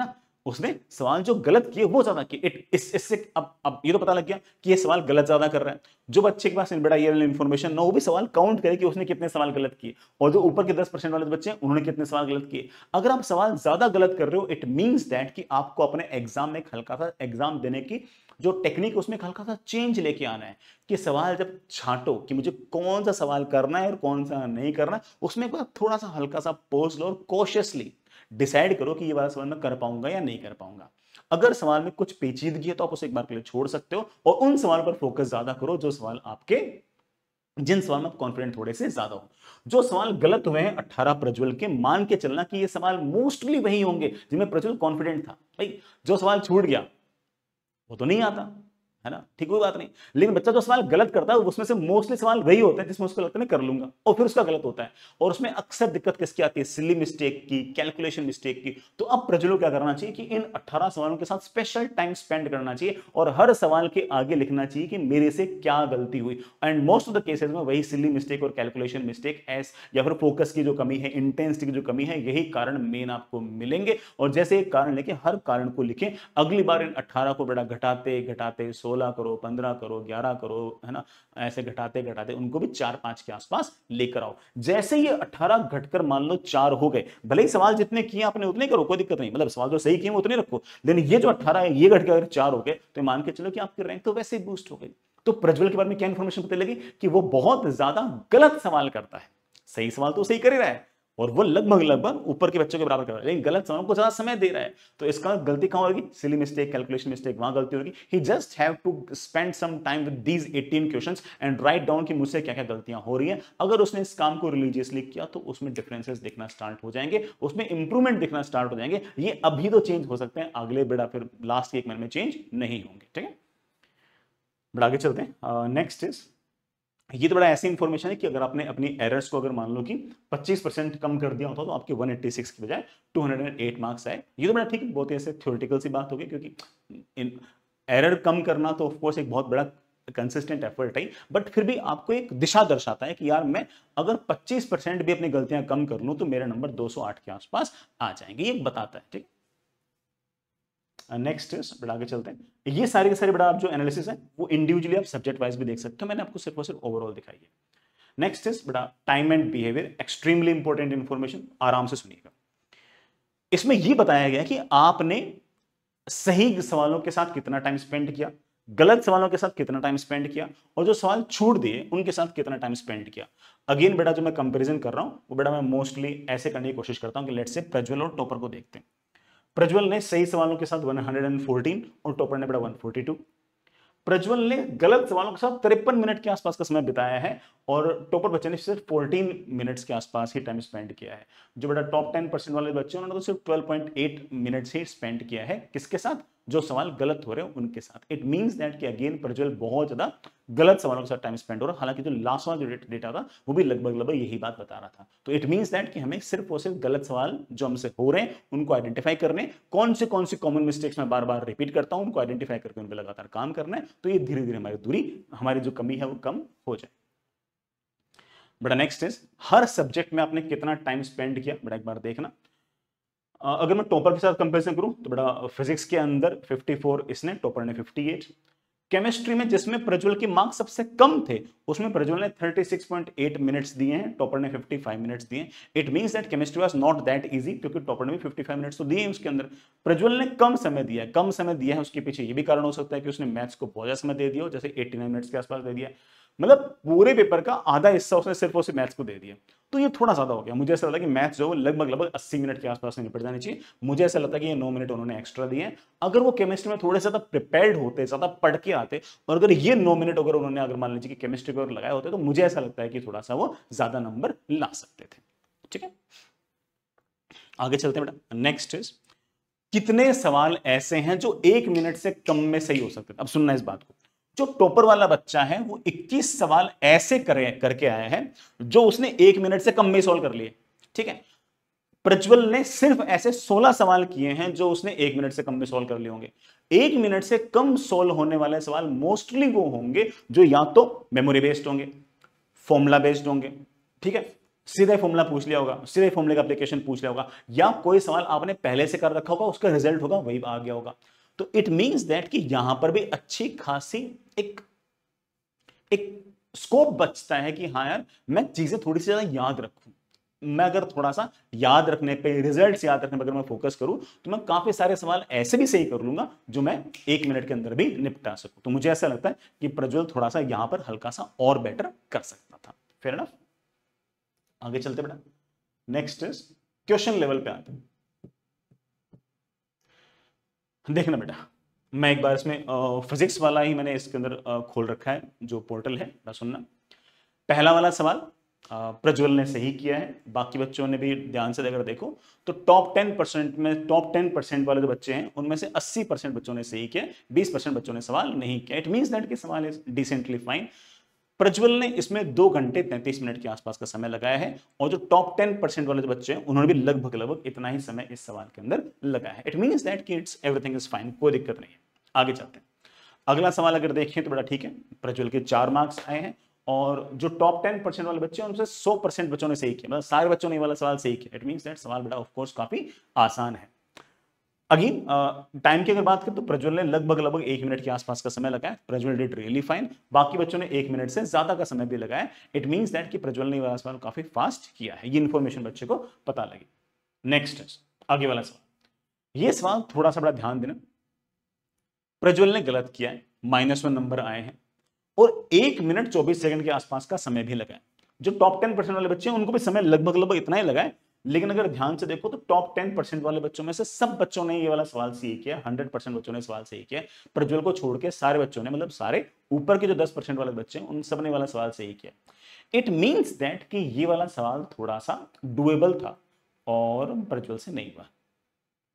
A: है ना उसने सवाल जो गलत किए वो ज्यादा किए इट इस इससे अब अब ये तो पता लग गया कि ये सवाल गलत ज्यादा कर रहा है जो बच्चे के पास बेटा ये वाली इन्फॉर्मेशन ना वो भी सवाल काउंट करे कि उसने कितने सवाल गलत किए और जो ऊपर के दस परसेंट वाले बच्चे हैं उन्होंने कितने सवाल गलत किए अगर आप सवाल ज्यादा गलत कर रहे हो इट मीन्स दैट कि आपको अपने एग्जाम में हल्का सा एग्जाम देने की जो टेक्निक उसमें हल्का सा चेंज लेके आना है कि सवाल जब छांटो कि मुझे कौन सा सवाल करना है और कौन सा नहीं करना है उसमें थोड़ा सा हल्का सा पोज लो और कॉशियसली डिसाइड करो कि ये वाला सवाल मैं कर पाऊंगा या नहीं कर पाऊंगा अगर सवाल में कुछ पेचीदगी है तो आप उसे एक बार के लिए छोड़ सकते हो और उन सवाल पर फोकस ज्यादा करो जो सवाल आपके जिन सवाल में कॉन्फिडेंट थोड़े से ज्यादा हो जो सवाल गलत हुए हैं अट्ठारह प्रज्वल के मान के चलना कि ये सवाल मोस्टली वही होंगे जिनमें प्रज्वल कॉन्फिडेंट था भाई जो सवाल छूट गया वो तो नहीं आता है ना ठीक कोई बात नहीं लेकिन बच्चा जो सवाल गलत करता है उसमें से मोस्टली सवाल वही होता है जिसमें उसको लगता है कर लूंगा और फिर उसका गलत होता है और उसमें अक्सर दिक्कत किसकी आती है सिली मिस्टेक की कैलकुलेशन मिस्टेक की तो अब प्रजलो क्या करना चाहिए कि इन 18 सवालों के साथ स्पेशल टाइम स्पेंड करना चाहिए और हर सवाल के आगे लिखना चाहिए कि मेरे से क्या गलती हुई and most of the cases में वही सिली मिस्टेक और कैलकुलेशन मिस्टेक एस या फिर फोकस की जो कमी है इंटेंसिटी की जो कमी है यही कारण मेन आपको मिलेंगे और जैसे एक कारण लेके हर कारण को लिखें अगली बार इन अट्ठारह को बड़ा घटाते घटाते सो सोलह करो पंद्रह करो ग्यारह करो है ना ऐसे घटाते घटाते उनको भी चार पांच के आसपास लेकर आओ जैसे ये अठारह घटकर मान लो चार हो गए भले ही सवाल जितने किए आपने उतने करो कोई दिक्कत नहीं मतलब सवाल जो सही किए उतने रखो लेकिन ये जो अठारह है ये घटकर अगर चार हो गए तो मान के चलो कि आपकी रैंक तो वैसे ही बूस्ट हो गई तो प्रज्वल के बारे में क्या इन्फॉर्मेशन पता लगी कि वो बहुत ज्यादा गलत सवाल करता है सही सवाल तो सही कर ही रहा है और वो लगभग लगभग ऊपर के बच्चों के बराबर कर रहा है लेकिन गलत समय को ज्यादा समय दे रहा है तो इसका गलती कहाँ होगी सिली मिस्टेक कैलकुलेशन मिस्टेक वहां गलती होगी he just have to spend some time with these 18 questions and write down कि मुझसे क्या क्या गलतियां हो रही है अगर उसने इस काम को रिलीजियसली किया तो उसमें डिफरेंसेस दिखना स्टार्ट हो जाएंगे उसमें इंप्रूवमेंट दिखना स्टार्ट हो जाएंगे ये अभी तो चेंज हो सकते हैं अगले बेटा फिर लास्ट के एक महीने में चेंज नहीं होंगे ठीक है बड़ा आगे चलते हैं नेक्स्ट इज ये तो बड़ा ऐसी इन्फॉर्मेशन है कि अगर आपने अपनी एरर्स को अगर मान लो कि 25 परसेंट कम कर दिया होता तो आपके 186 की बजाय 208 मार्क्स आए ये तो बड़ा ठीक है बहुत ही ऐसे थ्योरेटिकल सी बात होगी क्योंकि एरर कम करना तो ऑफकोर्स एक बहुत बड़ा कंसिस्टेंट एफर्ट है बट फिर भी आपको एक दिशा दर्शाता है कि यार मैं अगर 25 परसेंट भी अपनी गलतियां कम कर लूँ तो मेरा नंबर 208 के आसपास आ जाएंगे ये बताता है ठीक नेक्स्ट इज बड़ा आगे चलते हैं ये सारे के सारे बड़ा आप जो एनालिसिस है वो इंडिविजुअली आप सब्जेक्ट वाइज भी देख सकते हो तो मैंने आपको सिर्फ और सिर्फ ओवरऑल दिखाई है नेक्स्ट इज बड़ा time and behaviour extremely important information आराम से सुनिएगा इसमें यह बताया गया कि आपने सही सवालों के साथ कितना टाइम स्पेंड किया गलत सवालों के साथ कितना टाइम स्पेंड किया और जो सवाल छूट दिए उनके साथ कितना टाइम स्पेंड किया अगेन बेटा जो मैं कंपैरिजन कर रहा हूं वो बेटा मैं मोस्टली ऐसे करने की कोशिश करता हूं कि लेट्स से प्रज्वल और टॉपर को देखते हैं प्रज्वल ने सही सवालों के साथ 114 और टॉपर ने बड़ा 142 प्रज्वल ने गलत सवालों के साथ तिरपन मिनट के आसपास का समय बिताया है और टॉपर बच्चे ने सिर्फ 14 मिनट्स के आसपास ही टाइम स्पेंड किया है जो बड़ा टॉप 10 परसेंट वाले बच्चे उन्होंने तो सिर्फ 12.8 मिनट्स ही स्पेंड किया है किसके साथ जो सवाल गलत हो रहे हैं उनके साथ इट मीन्स दैट कि अगेन प्रज्वल बहुत ज्यादा गलत सवालों के साथ टाइम स्पेंड हो रहा हालांकि जो लास्ट वाला जो डेटा था वो भी लगभग लगभग यही बात बता रहा था तो इट मीन्स दैट कि हमें सिर्फ और सिर्फ गलत सवाल जो हमसे हो रहे हैं उनको आइडेंटिफाई करने कौन से कौन से कॉमन मिस्टेक्स मैं बार बार रिपीट करता हूँ उनको आइडेंटिफाई करके उन पर लगातार काम करना है तो ये धीरे धीरे हमारी दूरी हमारी जो कमी है वो कम हो जाए बड़ा नेक्स्ट इज हर सब्जेक्ट में आपने कितना टाइम स्पेंड किया बड़ा एक बार देखना अगर मैं टॉपर के साथ कंपेरिजन करूं तो बेटा फिजिक्स के अंदर 54 इसने टॉपर ने 58 केमिस्ट्री में जिसमें प्रज्वल के मार्क्स सबसे कम थे उसमें प्रज्वल ने 36.8 मिनट्स दिए हैं टॉपर ने 55 मिनट्स दिए it means that chemistry was not that easy क्योंकि टॉपर ने भी 55 मिनट्स तो दिए उसके अंदर प्रज्वल ने कम समय दिया कम समय दिया है उसके पीछे ये भी कारण हो सकता है कि उसने मैथ्स को बहुत समय दे दिया जैसे एट्टी मिनट्स के आसपास दे दिया मतलब पूरे पेपर का आधा हिस्सा उसने सिर्फ उसे मैथ्स को दे दिया तो ये थोड़ा ज्यादा हो गया मुझे ऐसा लगता है कि मैथ्स जो लगभग लगभग अस्सी मिनट के आसपास निपट जानी चाहिए मुझे ऐसा लगता है कि ये नौ मिनट उन्होंने एक्स्ट्रा दिए अगर वो केमिस्ट्री में थोड़े ज्यादा प्रिपेयर्ड होते ज्यादा पढ़ के आते और अगर ये नौ मिनट अगर उन्होंने अगर मान लीजिए कि केमिस्ट्री को लगाए होते तो मुझे ऐसा लगता है कि थोड़ा सा वो ज्यादा नंबर ला सकते थे ठीक है आगे चलते हैं बेटा नेक्स्ट इज कितने सवाल ऐसे हैं जो एक मिनट से कम में सही हो सकते थे अब सुनना इस बात को जो टॉपर वाला बच्चा है वो 21 सवाल ऐसे करें करके आया है जो उसने एक मिनट से कम में सॉल्व कर लिए ठीक है प्रज्वल ने सिर्फ ऐसे 16 सवाल किए हैं जो उसने एक मिनट से कम में सॉल्व कर लिए होंगे एक मिनट से कम सॉल्व होने वाले सवाल मोस्टली वो होंगे जो या तो मेमोरी बेस्ड होंगे फॉर्मुला बेस्ड होंगे ठीक है सीधे फॉर्मुला पूछ लिया होगा सीधे फॉर्मुले का एप्लीकेशन पूछ लिया होगा या कोई सवाल आपने पहले से कर रखा होगा उसका रिजल्ट होगा वही आ गया होगा तो इट मीन्स दैट कि यहां पर भी अच्छी खासी एक एक स्कोप बचता है कि हाँ यार मैं चीजें थोड़ी सी ज्यादा याद रखूं मैं अगर थोड़ा सा याद रखने पे रिजल्ट्स याद रखने पर अगर मैं फोकस करूं तो मैं काफी सारे सवाल ऐसे भी सही कर लूंगा जो मैं एक मिनट के अंदर भी निपटा सकूं तो मुझे ऐसा लगता है कि प्रज्वल थोड़ा सा यहां पर हल्का सा और बेटर कर सकता था फिर आगे चलते बेटा नेक्स्ट क्वेश्चन लेवल पे आते हैं देखना बेटा मैं एक बार इसमें फिजिक्स वाला ही मैंने इसके अंदर खोल रखा है जो पोर्टल है सुनना पहला वाला सवाल प्रज्वल ने सही किया है बाकी बच्चों ने भी ध्यान से अगर देखो तो टॉप टेन परसेंट में टॉप टेन परसेंट वाले जो बच्चे हैं उनमें से अस्सी परसेंट बच्चों ने सही किया बीस परसेंट बच्चों ने सवाल नहीं किया इट मीन्स दैट कि सवाल इज डिसेंटली फाइन प्रज्वल ने इसमें दो घंटे तैंतीस मिनट के आसपास का समय लगाया है और जो टॉप टेन परसेंट वाले जो बच्चे हैं उन्होंने भी लगभग लगभग इतना ही समय इस सवाल के अंदर लगाया है it mean that it's everything is fine कोई दिक्कत नहीं है आगे चलते हैं अगला सवाल अगर देखें तो बड़ा ठीक है प्रज्वल के चार मार्क्स आए हैं और जो टॉप टेन परसेंट वाले बच्चे हैं उनसे सौ परसेंट बच्चों ने सही किया मतलब सारे बच्चों ने वाला सवाल सही किया इट मीन दैट सवाल बड़ा ऑफकोर्स काफी आसान है अगेन टाइम uh, की अगर बात करें तो प्रज्वल ने लगभग लगभग एक मिनट के आसपास का समय लगाया प्रज्वल डिट रियली फाइन बाकी बच्चों ने एक मिनट से ज्यादा का समय भी लगाया इट मीन्स दैट कि प्रज्वल ने आसपास काफी फास्ट किया है ये इन्फॉर्मेशन बच्चे को पता लगी नेक्स्ट आगे वाला सवाल ये सवाल थोड़ा सा बड़ा ध्यान देना प्रज्वल ने गलत किया है माइनस वन नंबर आए हैं और एक मिनट चौबीस सेकंड के आसपास का समय भी लगाया जो टॉप टेन परसेंट वाले बच्चे हैं उनको भी समय लगभग लगभग इतना ही लगा है लेकिन अगर ध्यान से देखो तो टॉप टेन परसेंट वाले बच्चों में से सब बच्चों ने ये वाला सवाल सही किया हंड्रेड परसेंट बच्चों ने सवाल सही किया प्रज्वल को छोड़ के सारे बच्चों ने मतलब सारे ऊपर के जो दस परसेंट वाले बच्चे हैं उन सब ने वाला सवाल सही किया इट मीन्स दैट कि ये वाला सवाल थोड़ा सा डुएबल था और प्रज्वल से नहीं हुआ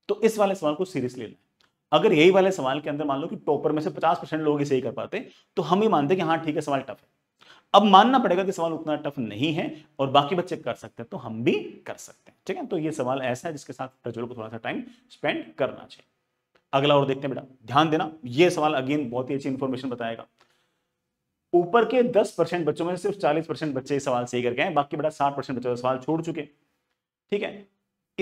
A: तो इस वाले सवाल को सीरियसली लेना अगर यही वाले सवाल के अंदर मान लो कि टॉपर में से पचास परसेंट लोग ही सही कर पाते तो हम ही मानते कि हाँ ठीक है सवाल टफ है अब मानना पड़ेगा कि सवाल उतना टफ नहीं है और बाकी बच्चे कर सकते हैं तो हम भी कर सकते हैं ठीक है तो ये सवाल ऐसा है जिसके साथ प्रज्वल को थोड़ा सा टाइम स्पेंड करना चाहिए अगला और देखते हैं बेटा ध्यान देना ये सवाल अगेन बहुत ही अच्छी इंफॉर्मेशन बताएगा ऊपर के 10 परसेंट बच्चों में सिर्फ 40 परसेंट बच्चे इस सवाल सही करके हैं बाकी बेटा 60 परसेंट बच्चों का सवाल छोड़ चुके ठीक है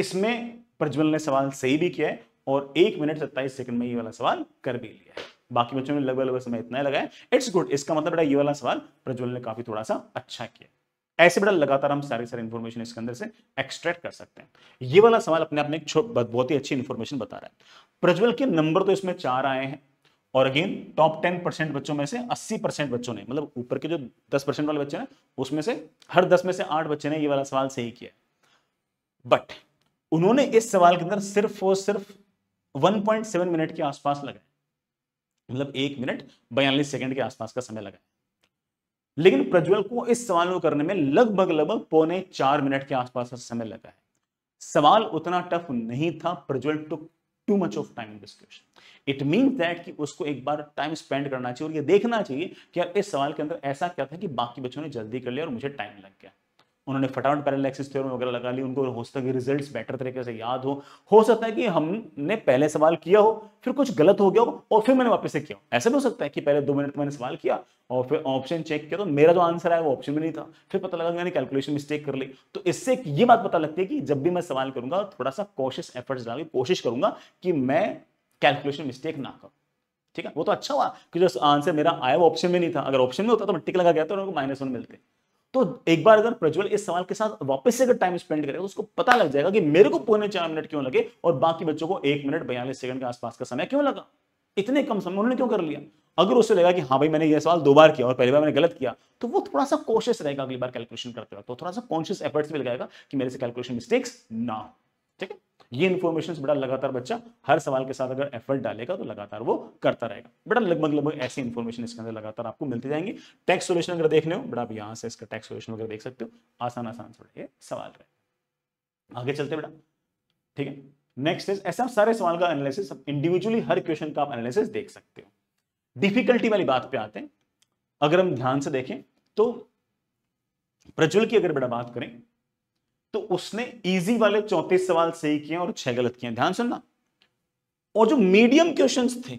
A: इसमें प्रज्वल ने सवाल सही भी किया है और एक मिनट सत्ताईस सेकंड में ये वाला सवाल कर भी लिया है बाकी बच्चों ने लगभग लगभग समय इतना ही लगाया इट्स गुड इसका मतलब बेटा ये वाला सवाल प्रज्वल ने काफी थोड़ा सा अच्छा किया ऐसे बेटा लगातार हम सारे सारे इन्फॉर्मेशन इसके अंदर से एक्सट्रैक्ट कर सकते हैं ये वाला सवाल अपने आप में एक बहुत ही अच्छी इन्फॉर्मेशन बता रहा है प्रज्वल के नंबर तो इसमें चार आए हैं और अगेन टॉप टेन परसेंट बच्चों में से अस्सी परसेंट बच्चों ने मतलब ऊपर के जो दस परसेंट वाले बच्चे हैं उसमें से हर दस में से आठ बच्चे ने ये वाला सवाल सही किया बट उन्होंने इस सवाल के अंदर सिर्फ और सिर्फ सेवन मिनट के आसपास लगाए मतलब एक मिनट बयालीस सेकंड के आसपास का समय लगा लेकिन प्रज्वल को इस सवाल को करने में लगभग लगभग पौने चार मिनट के आसपास का समय लगा है सवाल उतना टफ नहीं था Prajwal took too much of time this question it mean that कि उसको एक बार टाइम स्पेंड करना चाहिए और ये देखना चाहिए कि यार इस सवाल के अंदर ऐसा क्या था कि बाकी बच्चों ने जल्दी कर लिया और मुझे टाइम लग गया उन्होंने फटाफट पैरालैक्सिस थ्योरम वगैरह लगा ली उनको हो सकता है कि रिजल्ट बेटर तरीके से याद हो हो सकता है कि हमने पहले सवाल किया हो फिर कुछ गलत हो गया हो और फिर मैंने वापस से किया ऐसा भी हो सकता है कि पहले दो मिनट मैंने सवाल किया और फिर ऑप्शन चेक किया तो मेरा जो आंसर आया वो ऑप्शन में नहीं था फिर पता लगा कि मैंने कैलकुलेशन मिस्टेक कर ली तो इससे ये बात पता लगती है कि जब भी मैं सवाल करूंगा थोड़ा सा कॉशियस एफर्ट्स डाल कोशिश करूंगा कि मैं कैलकुलेशन मिस्टेक ना करूँ ठीक है वो तो अच्छा हुआ कि जो आंसर मेरा आया वो ऑप्शन में नहीं था अगर ऑप्शन में होता तो मैं टिक लगा गया तो उनको माइनस वन मिलते तो एक बार अगर प्रज्वल इस सवाल के साथ वापस से अगर टाइम स्पेंड करे तो उसको पता लग जाएगा कि मेरे को पौने चार मिनट क्यों लगे और बाकी बच्चों को एक मिनट बयालीस सेकंड के आसपास का समय क्यों लगा इतने कम समय उन्होंने क्यों कर लिया अगर उसे लगा कि हाँ भाई मैंने यह सवाल दो बार किया और पहली बार मैंने गलत किया तो वो थोड़ा सा कोशिश रहेगा अगली बार कैलकुलेशन करते हुए तो थोड़ा सा कॉन्शियस एफर्ट्स भी लगाएगा कि मेरे से कैलकुलेशन मिस्टेक्स ना हो ठीक है ये इन्फॉर्मेशन बेटा लगातार बच्चा हर सवाल के साथ अगर एफर्ट डालेगा तो लगातार वो करता रहेगा बेटा लगभग लगभग ऐसी इन्फॉर्मेशन इसके अंदर लगातार आपको मिलती जाएंगी टैक्स सोल्यूशन अगर देखने हो बेटा आप यहाँ से इसका टैक्स सोल्यूशन वगैरह देख सकते हो आसान आसान थोड़ा ये सवाल रहे आगे चलते बेटा ठीक है नेक्स्ट इज ऐसे आप सारे सवाल का एनालिसिस इंडिविजुअली हर क्वेश्चन का आप एनालिसिस देख सकते हो डिफिकल्टी वाली बात पे आते हैं अगर हम ध्यान से देखें तो प्रज्वल की अगर बेटा बात करें तो उसने इजी वाले चौतीस सवाल सही किए और छह गलत किए ध्यान सुनना और जो मीडियम क्वेश्चंस थे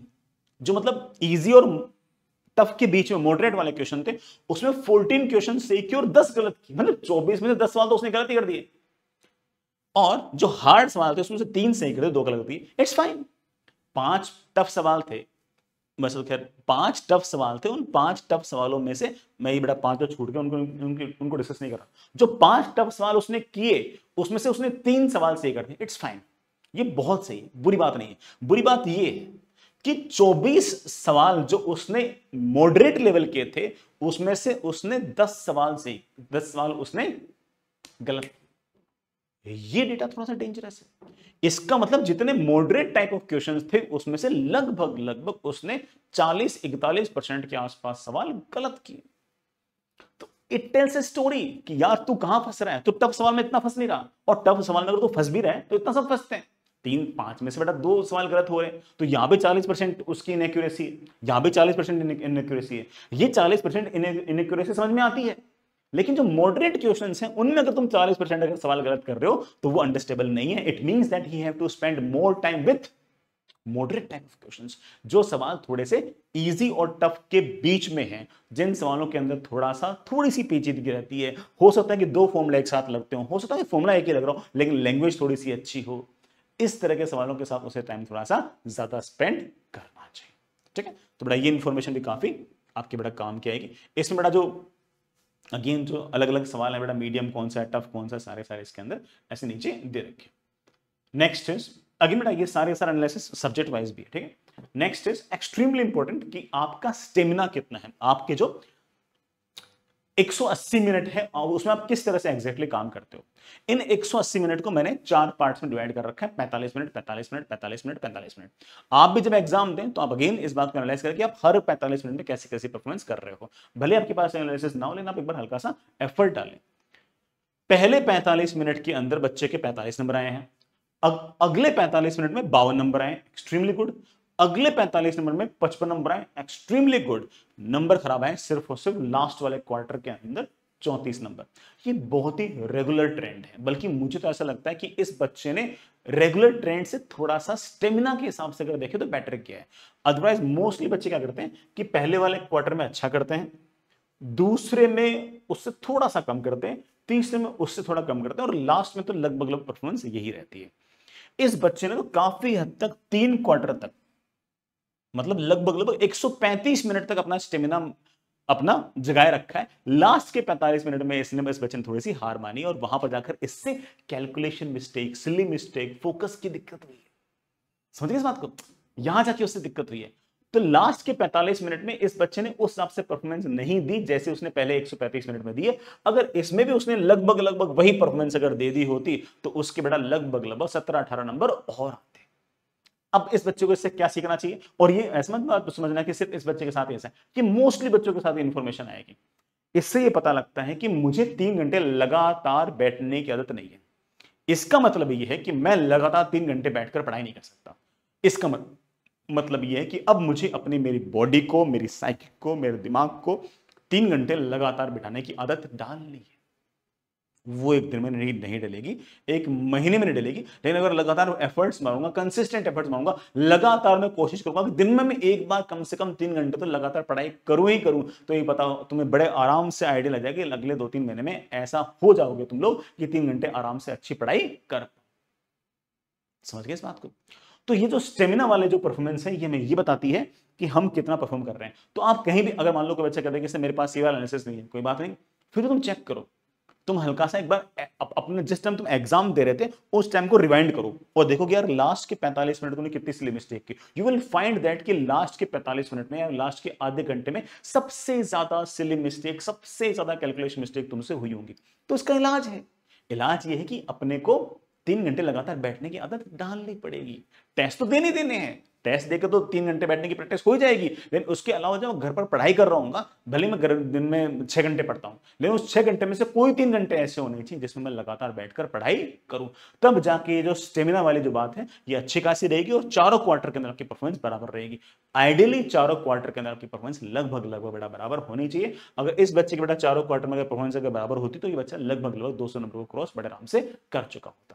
A: जो मतलब इजी और टफ के बीच में मॉडरेट वाले क्वेश्चन थे उसमें 14 क्वेश्चन सही किए और 10 गलत किए मतलब 24 में से 10 सवाल तो उसने गलत ही कर दिए और जो हार्ड सवाल थे उसमें से तीन सही कर दो गलत इट्स फाइन पांच टफ सवाल थे वैसे तो खैर पांच टफ सवाल थे उन पांच टफ सवालों में से मैं ये बेटा पांच तो छूट के उनको उनकी उनको डिस्कस नहीं कर रहा जो पांच टफ सवाल उसने किए उसमें से उसने तीन सवाल सही कर दिए इट्स फाइन ये बहुत सही है बुरी बात नहीं है बुरी बात ये है कि 24 सवाल जो उसने मॉडरेट लेवल के थे उसमें से उसने 10 सवाल सही 10 सवाल उसने गलत ये डेटा थोड़ा सा डेंजरस है इसका मतलब जितने मॉडरेट टाइप ऑफ क्वेश्चंस थे उसमें से लगभग लगभग उसने 40-41 परसेंट के आसपास सवाल गलत किए तो इट टेल्स ए स्टोरी कि यार तू कहां फंस रहा है तू तो टफ सवाल में इतना फंस नहीं रहा और टफ सवाल में अगर तू फंस भी रहे तो इतना सब फंसते हैं तीन पांच में से बेटा दो सवाल गलत हो रहे हैं तो यहां पे चालीस परसेंट उसकी इनक्यूरेसी है यहां पे चालीस परसेंट इनक्यूरेसी है ये चालीस परसेंट इनक्यूरेसी समझ में आती है लेकिन जो मॉडरेट क्वेश्चन हैं उनमें अगर तुम 40 परसेंट अगर सवाल गलत कर रहे हो तो वो अंडरस्टेबल नहीं है it mean that he have to spend more time with moderate type of questions जो सवाल थोड़े से इजी और टफ के बीच में हैं जिन सवालों के अंदर थोड़ा सा थोड़ी सी पेचीदगी रहती है हो सकता है कि दो फॉर्मूला एक साथ लगते हो हो सकता है कि फॉर्मूला एक ही लग रहा हो लेकिन लैंग्वेज थोड़ी सी अच्छी हो इस तरह के सवालों के साथ उसे टाइम थोड़ा सा ज्यादा स्पेंड करना चाहिए ठीक है तो बड़ा ये इंफॉर्मेशन भी काफी आपके बड़ा काम की आएगी इसमें बड़ा जो अगेन जो अलग अलग सवाल है बेटा मीडियम कौन सा है टफ कौन सा सारे सारे इसके अंदर ऐसे नीचे दे रखे नेक्स्ट इज अगेन बेटा ये सारे सारे एनालिसिस सब्जेक्ट वाइज भी है ठीक है नेक्स्ट इज एक्सट्रीमली इंपॉर्टेंट कि आपका स्टेमिना कितना है आपके जो 180 मिनट है और उसमें आप किस तरह से एग्जैक्टली काम करते हो इन 180 मिनट को मैंने चार पार्ट्स में डिवाइड कर रखा है 45 मिनट 45 मिनट 45 मिनट 45 मिनट आप भी जब एग्जाम दें तो आप अगेन इस बात को एनालाइज करके आप हर 45 मिनट में कैसी कैसी परफॉर्मेंस कर रहे हो भले आपके पास एनालिसिस ना हो लेकिन आप एक बार हल्का सा एफर्ट डालें पहले पैंतालीस मिनट के अंदर बच्चे के पैंतालीस नंबर आए हैं अग, अगले पैंतालीस मिनट में बावन नंबर आए एक्सट्रीमली गुड अगले 45 नंबर में 55 नंबर आए एक्सट्रीमली गुड नंबर खराब आए सिर्फ और सिर्फ लास्ट वाले क्वार्टर के अंदर चौंतीस नंबर ये बहुत ही रेगुलर ट्रेंड है बल्कि मुझे तो ऐसा लगता है कि इस बच्चे ने रेगुलर ट्रेंड से थोड़ा सा स्टेमिना के हिसाब से अगर देखें तो बेटर किया है अदरवाइज मोस्टली बच्चे क्या करते हैं कि पहले वाले क्वार्टर में अच्छा करते हैं दूसरे में उससे थोड़ा सा कम करते हैं तीसरे में उससे थोड़ा कम करते हैं और लास्ट में तो लगभग लगभग परफॉर्मेंस यही रहती है इस बच्चे ने तो काफी हद तक तीन क्वार्टर तक मतलब लगभग लगभग 135 मिनट तक अपना स्टेमिना अपना जगाए रखा है लास्ट के 45 मिनट में इसने बस बच्चन थोड़ी सी हार मानी और वहां पर जाकर इससे calculation mistake silly mistake focus की दिक्कत हुई है समझ गए इस बात को यहां जाके उससे दिक्कत हुई है तो लास्ट के 45 मिनट में इस बच्चे ने उस हिसाब से परफॉर्मेंस नहीं दी जैसे उसने पहले 135 मिनट में दिए अगर इसमें भी उसने लगभग लगभग वही परफॉर्मेंस अगर दे दी होती तो उसके बेटा लगभग लगभग सत्रह अठारह नंबर और आते अब इस बच्चे को इससे क्या सीखना चाहिए और ये ऐसा मत समझना कि सिर्फ इस बच्चे के साथ ऐसा है कि मोस्टली बच्चों के साथ इन्फॉर्मेशन आएगी इससे ये पता लगता है कि मुझे तीन घंटे लगातार बैठने की आदत नहीं है इसका मतलब ये है कि मैं लगातार तीन घंटे बैठकर पढ़ाई नहीं कर सकता इसका मत, मतलब ये है कि अब मुझे अपनी मेरी बॉडी को मेरी साइकिल को मेरे दिमाग को तीन घंटे लगातार बिठाने की आदत डालनी है वो एक दिन में नहीं नहीं डलेगी एक महीने में नहीं डलेगी लेकिन अगर लगातार एफर्ट्स मारूंगा कंसिस्टेंट एफर्ट्स मारूंगा लगातार मैं कोशिश करूंगा कि दिन में मैं एक बार कम से कम तीन घंटे तो लगातार पढ़ाई करूं ही करूं तो ये बताओ तुम्हें बड़े आराम से आइडिया लग जाएगी अगले दो तीन महीने में ऐसा हो जाओगे तुम लोग कि तीन घंटे आराम से अच्छी पढ़ाई कर समझ गए इस बात को तो ये जो स्टेमिना वाले जो परफॉर्मेंस है ये हमें ये बताती है कि हम कितना परफॉर्म कर रहे हैं तो आप कहीं भी अगर मान लो कोई बच्चा कहते हैं कि मेरे पास ये वाला एनालिसिस नहीं है कोई बात नहीं फिर तो तुम चेक करो तुम हल्का सा एक बार अपने जिस टाइम तुम एग्जाम दे रहे थे उस टाइम को रिवाइंड करो और देखो कि यार लास्ट के 45 मिनट तुमने कितनी सिली मिस्टेक की यू विल फाइंड दैट कि लास्ट के 45 मिनट में या लास्ट के आधे घंटे में सबसे ज्यादा सिली मिस्टेक सबसे ज्यादा कैलकुलेशन मिस्टेक तुमसे हुई होंगी तो उसका इलाज है इलाज ये है कि अपने को तीन घंटे लगातार बैठने की आदत डालनी पड़ेगी टेस्ट तो देने देने हैं टेस्ट देकर तो तीन घंटे बैठने की प्रैक्टिस हो जाएगी लेकिन उसके अलावा जब घर पर पढ़ाई कर रहा हूँ भले मैं दिन में छः घंटे पढ़ता हूँ लेकिन उस छः घंटे में से कोई तीन घंटे ऐसे होने चाहिए जिसमें मैं लगातार बैठकर पढ़ाई करूँ तब जाके ये जो स्टेमिना वाली जो बात है ये अच्छी खासी रहेगी और चारों क्वार्टर के अंदर आपकी परफॉर्मेंस बराबर रहेगी आइडियली चारों क्वार्टर के अंदर आपकी परफॉर्मेंस लगभग लगभग बेटा बराबर होनी चाहिए अगर इस बच्चे की बेटा चारों क्वार्टर में परफॉर्मेंस अगर बराबर होती तो ये बच्चा लगभग लगभग दो नंबर को क्रॉस बड़े आराम से कर चुका होता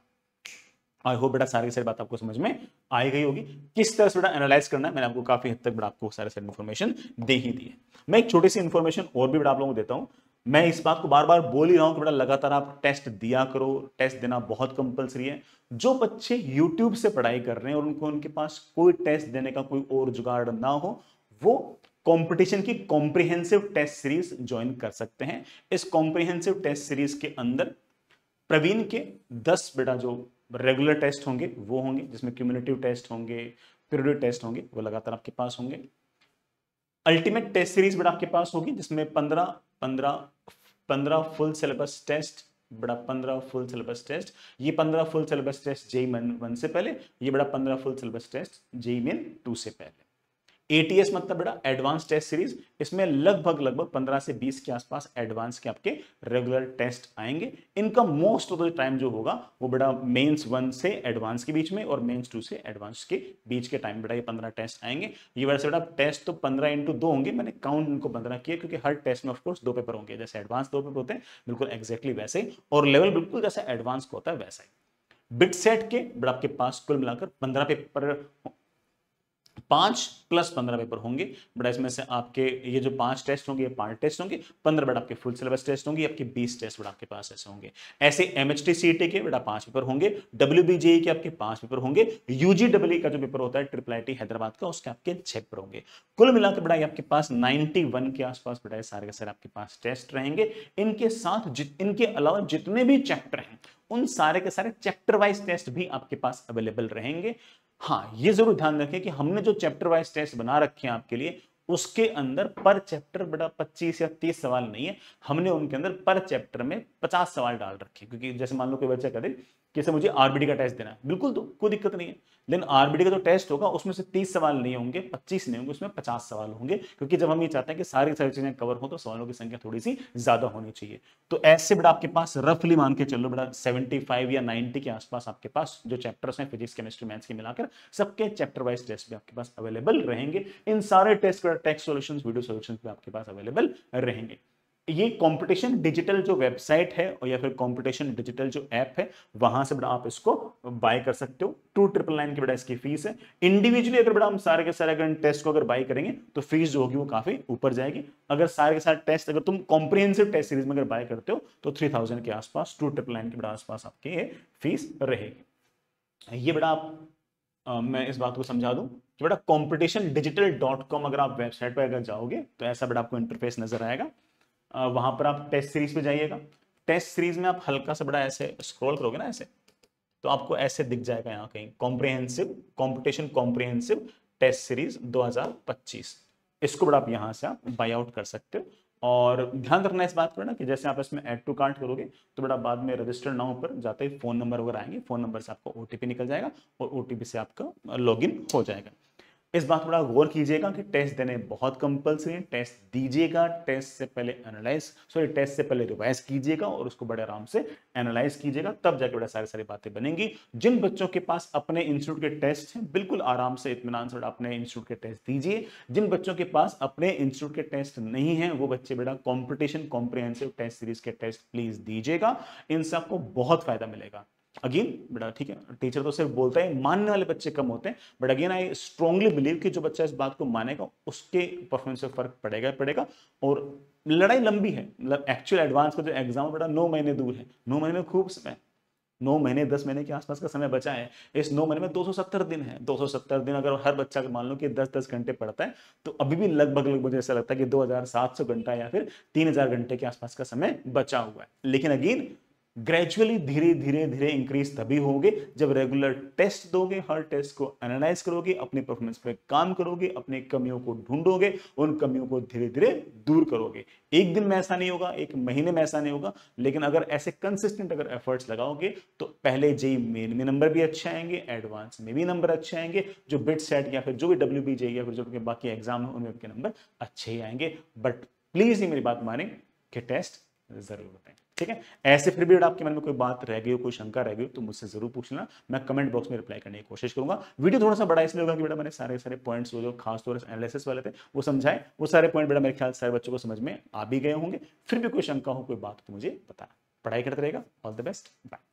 A: आई होप बेटा सारी सारी बात आपको समझ में आ गई होगी किस तरह से बेटा एनालाइज करना है मैंने आपको काफी हद तक बेटा आपको सारे सारी इन्फॉर्मेशन दे ही दी है मैं एक छोटी सी इन्फॉर्मेशन और भी बेटा आप लोगों को देता हूँ मैं इस बात को बार बार बोल ही रहा हूँ कि बेटा लगातार आप टेस्ट दिया करो टेस्ट देना बहुत कंपलसरी है जो बच्चे यूट्यूब से पढ़ाई कर रहे हैं और उनको उनके पास कोई टेस्ट देने का कोई और जुगाड़ ना हो वो कंपटीशन की कॉम्प्रिहेंसिव टेस्ट सीरीज ज्वाइन कर सकते हैं इस कॉम्प्रिहेंसिव टेस्ट सीरीज के अंदर प्रवीण के दस बेटा जो रेगुलर टेस्ट होंगे वो होंगे जिसमें क्यूमुलेटिव टेस्ट होंगे पीरियडिक टेस्ट होंगे वो लगातार आपके पास होंगे अल्टीमेट टेस्ट सीरीज बड़ा आपके पास होगी जिसमें पंद्रह पंद्रह पंद्रह फुल सिलेबस टेस्ट बड़ा पंद्रह फुल सिलेबस टेस्ट ये पंद्रह full syllabus test JEE Main one से पहले ये बड़ा पंद्रह full syllabus test JEE Main two से पहले एटीएस मतलब बेटा एडवांस टेस्ट सीरीज इसमें लगभग लगभग 15 से 20 के आसपास एडवांस के आपके रेगुलर टेस्ट आएंगे इनका मोस्ट ऑफ द टाइम जो होगा वो बेटा मेंस वन से एडवांस के बीच में और मेंस टू से एडवांस के बीच के टाइम बेटा ये 15 टेस्ट आएंगे ये वैसे बेटा टेस्ट तो 15 इंटू दो होंगे मैंने काउंट इनको पंद्रह किया क्योंकि हर टेस्ट में ऑफकोर्स दो पेपर होंगे जैसे एडवांस दो पेपर होते हैं बिल्कुल एक्जैक्टली वैसे ही और लेवल बिल्कुल जैसे एडवांस का होता है वैसा ही बिट सेट के बड़ा आपके पास कुल मिलाकर पंद्रह पेपर पांच प्लस पंद्रह पेपर होंगे बट इसमें से आपके ये जो पांच टेस्ट होंगे ये पांच टेस्ट होंगे पंद्रह बट आपके फुल सिलेबस टेस्ट होंगे आपके बीस टेस्ट बट आपके पास ऐसे होंगे ऐसे M H T C T के बेटा पांच पेपर होंगे डब्ल्यू बी जे के आपके पांच पेपर होंगे UG W e e e का जो पेपर होता है ट्रिपल आई टी हैदराबाद का उसके आपके छह पेपर होंगे कुल मिलाकर बेटा आपके पास नाइनटी वन के आसपास बेटा सारे के सारे आपके पास टेस्ट रहेंगे इनके साथ इनके अलावा जितने भी चैप्टर हैं उन सारे के सारे चैप्टर वाइज टेस्ट भी आपके पास अवेलेबल रहेंगे हाँ ये जरूर ध्यान रखें कि हमने जो चैप्टर वाइज टेस्ट बना रखे हैं आपके लिए उसके अंदर पर चैप्टर बड़ा 25 या 30 सवाल नहीं है हमने उनके अंदर पर चैप्टर में 50 सवाल डाल रखे क्योंकि जैसे मान लो कोई बच्चा कह दे जैसे मुझे आरबीडी का टेस्ट देना है बिल्कुल तो कोई दिक्कत नहीं है लेकिन आरबीडी का जो तो टेस्ट होगा उसमें से तीस सवाल नहीं होंगे पच्चीस नहीं होंगे उसमें पचास सवाल होंगे क्योंकि जब हम ये चाहते हैं कि सारी सारी चीजें कवर हो तो सवालों की संख्या थोड़ी सी ज्यादा होनी चाहिए तो ऐसे बड़ा आपके पास रफली मान के चलो बेटा सेवेंटी या नाइनटी के आसपास आपके पास जो चैप्टर्स हैं फिजिक्स केमिस्ट्री मैथ्स के मिलाकर सबके चैप्टर वाइज टेस्ट भी आपके पास अवेलेबल रहेंगे इन सारे test text solution video solution भी आपके पास अवेलेबल रहेंगे ये कंपटीशन डिजिटल जो वेबसाइट है और या फिर कंपटीशन डिजिटल जो ऐप है वहां से बड़ा आप इसको बाय कर सकते हो टू ट्रिपल नाइन की बड़ा इसकी फीस है इंडिविजुअली अगर बड़ा हम सारे के सारे अगर टेस्ट को अगर बाय करेंगे तो फीस जो होगी वो काफी ऊपर जाएगी अगर सारे के सारे टेस्ट अगर तुम कॉम्प्रिहेंसिव टेस्ट सीरीज में अगर बाय करते हो तो थ्री थाउजेंड के आसपास टू ट्रिपल नाइन के बड़ा आसपास आपकी ये फीस रहेगी ये बड़ा आप मैं इस बात को समझा दू बेटा कॉम्पिटिशन डिजिटल डॉट कॉम अगर आप वेबसाइट पर अगर जाओगे तो ऐसा बेटा आपको इंटरफेस नजर आएगा वहां पर आप टेस्ट सीरीज में जाइएगा टेस्ट सीरीज में आप हल्का सा बड़ा ऐसे स्क्रॉल करोगे ना ऐसे तो आपको ऐसे दिख जाएगा यहाँ कहीं comprehensive competition comprehensive test series 2025 इसको बड़ा आप यहाँ से आप बाई आउट कर सकते हो और ध्यान रखना इस बात पर ना कि जैसे आप इसमें एड टू कार्ट करोगे तो बड़ा बाद में रजिस्टर्ड नाउ पर जाते ही फोन नंबर वगैरह आएंगे फोन नंबर से आपको ओ निकल जाएगा और ओ से आपका लॉग हो जाएगा इस बात थोड़ा गौर कीजिएगा कि टेस्ट देने बहुत कंपल्सरी है टेस्ट दीजिएगा टेस्ट से पहले एनालाइज सॉरी टेस्ट से पहले रिवाइज कीजिएगा और उसको बड़े आराम से एनालाइज कीजिएगा तब जाके बड़ा सारी सारी बातें बनेंगी जिन बच्चों के पास अपने इंस्टीट्यूट के टेस्ट हैं बिल्कुल आराम से इतमान से अपने इंस्टीट्यूट के टेस्ट दीजिए जिन बच्चों के पास अपने इंस्टीट्यूट के टेस्ट नहीं है वो बच्चे बेटा कॉम्पिटिशन कॉम्प्रिहेंसिव टेस्ट सीरीज के टेस्ट प्लीज दीजिएगा इन सबको बहुत फायदा मिलेगा अगेन बेटा ठीक है टीचर तो सिर्फ बोलता है मानने वाले बच्चे कम होते हैं but again I strongly believe कि जो बच्चा इस बात को मानेगा उसके परफॉर्मेंस पर फर्क पड़ेगा पड़ेगा और लड़ाई लंबी है मतलब एक्चुअल एडवांस का जो एग्जाम बेटा नौ महीने दूर है नौ महीने में खूब समय नौ महीने दस महीने के आसपास का समय बचा है इस नौ महीने में दो दिन है दो दिन अगर हर बच्चा मान लो कि दस दस घंटे पढ़ता है तो अभी भी लगभग लगभग मुझे ऐसा लगता है कि दो घंटा या फिर तीन घंटे के आसपास का समय बचा हुआ है लेकिन अगेन ग्रेजुअली धीरे धीरे धीरे इंक्रीज तभी होंगे जब रेगुलर टेस्ट दोगे हर टेस्ट को एनालाइज करोगे अपने परफॉर्मेंस पर काम करोगे अपने कमियों को ढूंढोगे उन कमियों को धीरे धीरे दूर करोगे एक दिन में ऐसा नहीं होगा एक महीने में ऐसा नहीं होगा लेकिन अगर ऐसे कंसिस्टेंट अगर एफर्ट्स लगाओगे तो पहले जेई मेन में नंबर भी अच्छे आएंगे एडवांस में भी नंबर अच्छे आएंगे जो बिट सेट या फिर जो भी डब्ल्यू बी जेई या फिर जो बाकी एग्जाम है उनमें उनके नंबर अच्छे ही आएंगे बट प्लीज ये मेरी बात माने कि टेस्ट जरूर बताएं ठीक है ऐसे फिर भी अगर आपके मन में कोई बात रह गई हो कोई शंका रह गई हो तो मुझसे जरूर पूछ लेना मैं कमेंट बॉक्स में रिप्लाई करने की कोशिश करूंगा वीडियो थोड़ा सा बड़ा इसलिए होगा कि बेटा मैंने सारे सारे पॉइंट्स वो जो खास तौर से एनालिसिस वाले थे वो समझाए वो सारे पॉइंट बेटा मेरे ख्याल सारे बच्चों को समझ में आ भी गए होंगे फिर भी कोई शंका हो कोई बात तो मुझे बताना पढ़ाई करते रहेगा ऑल द बेस्ट बाय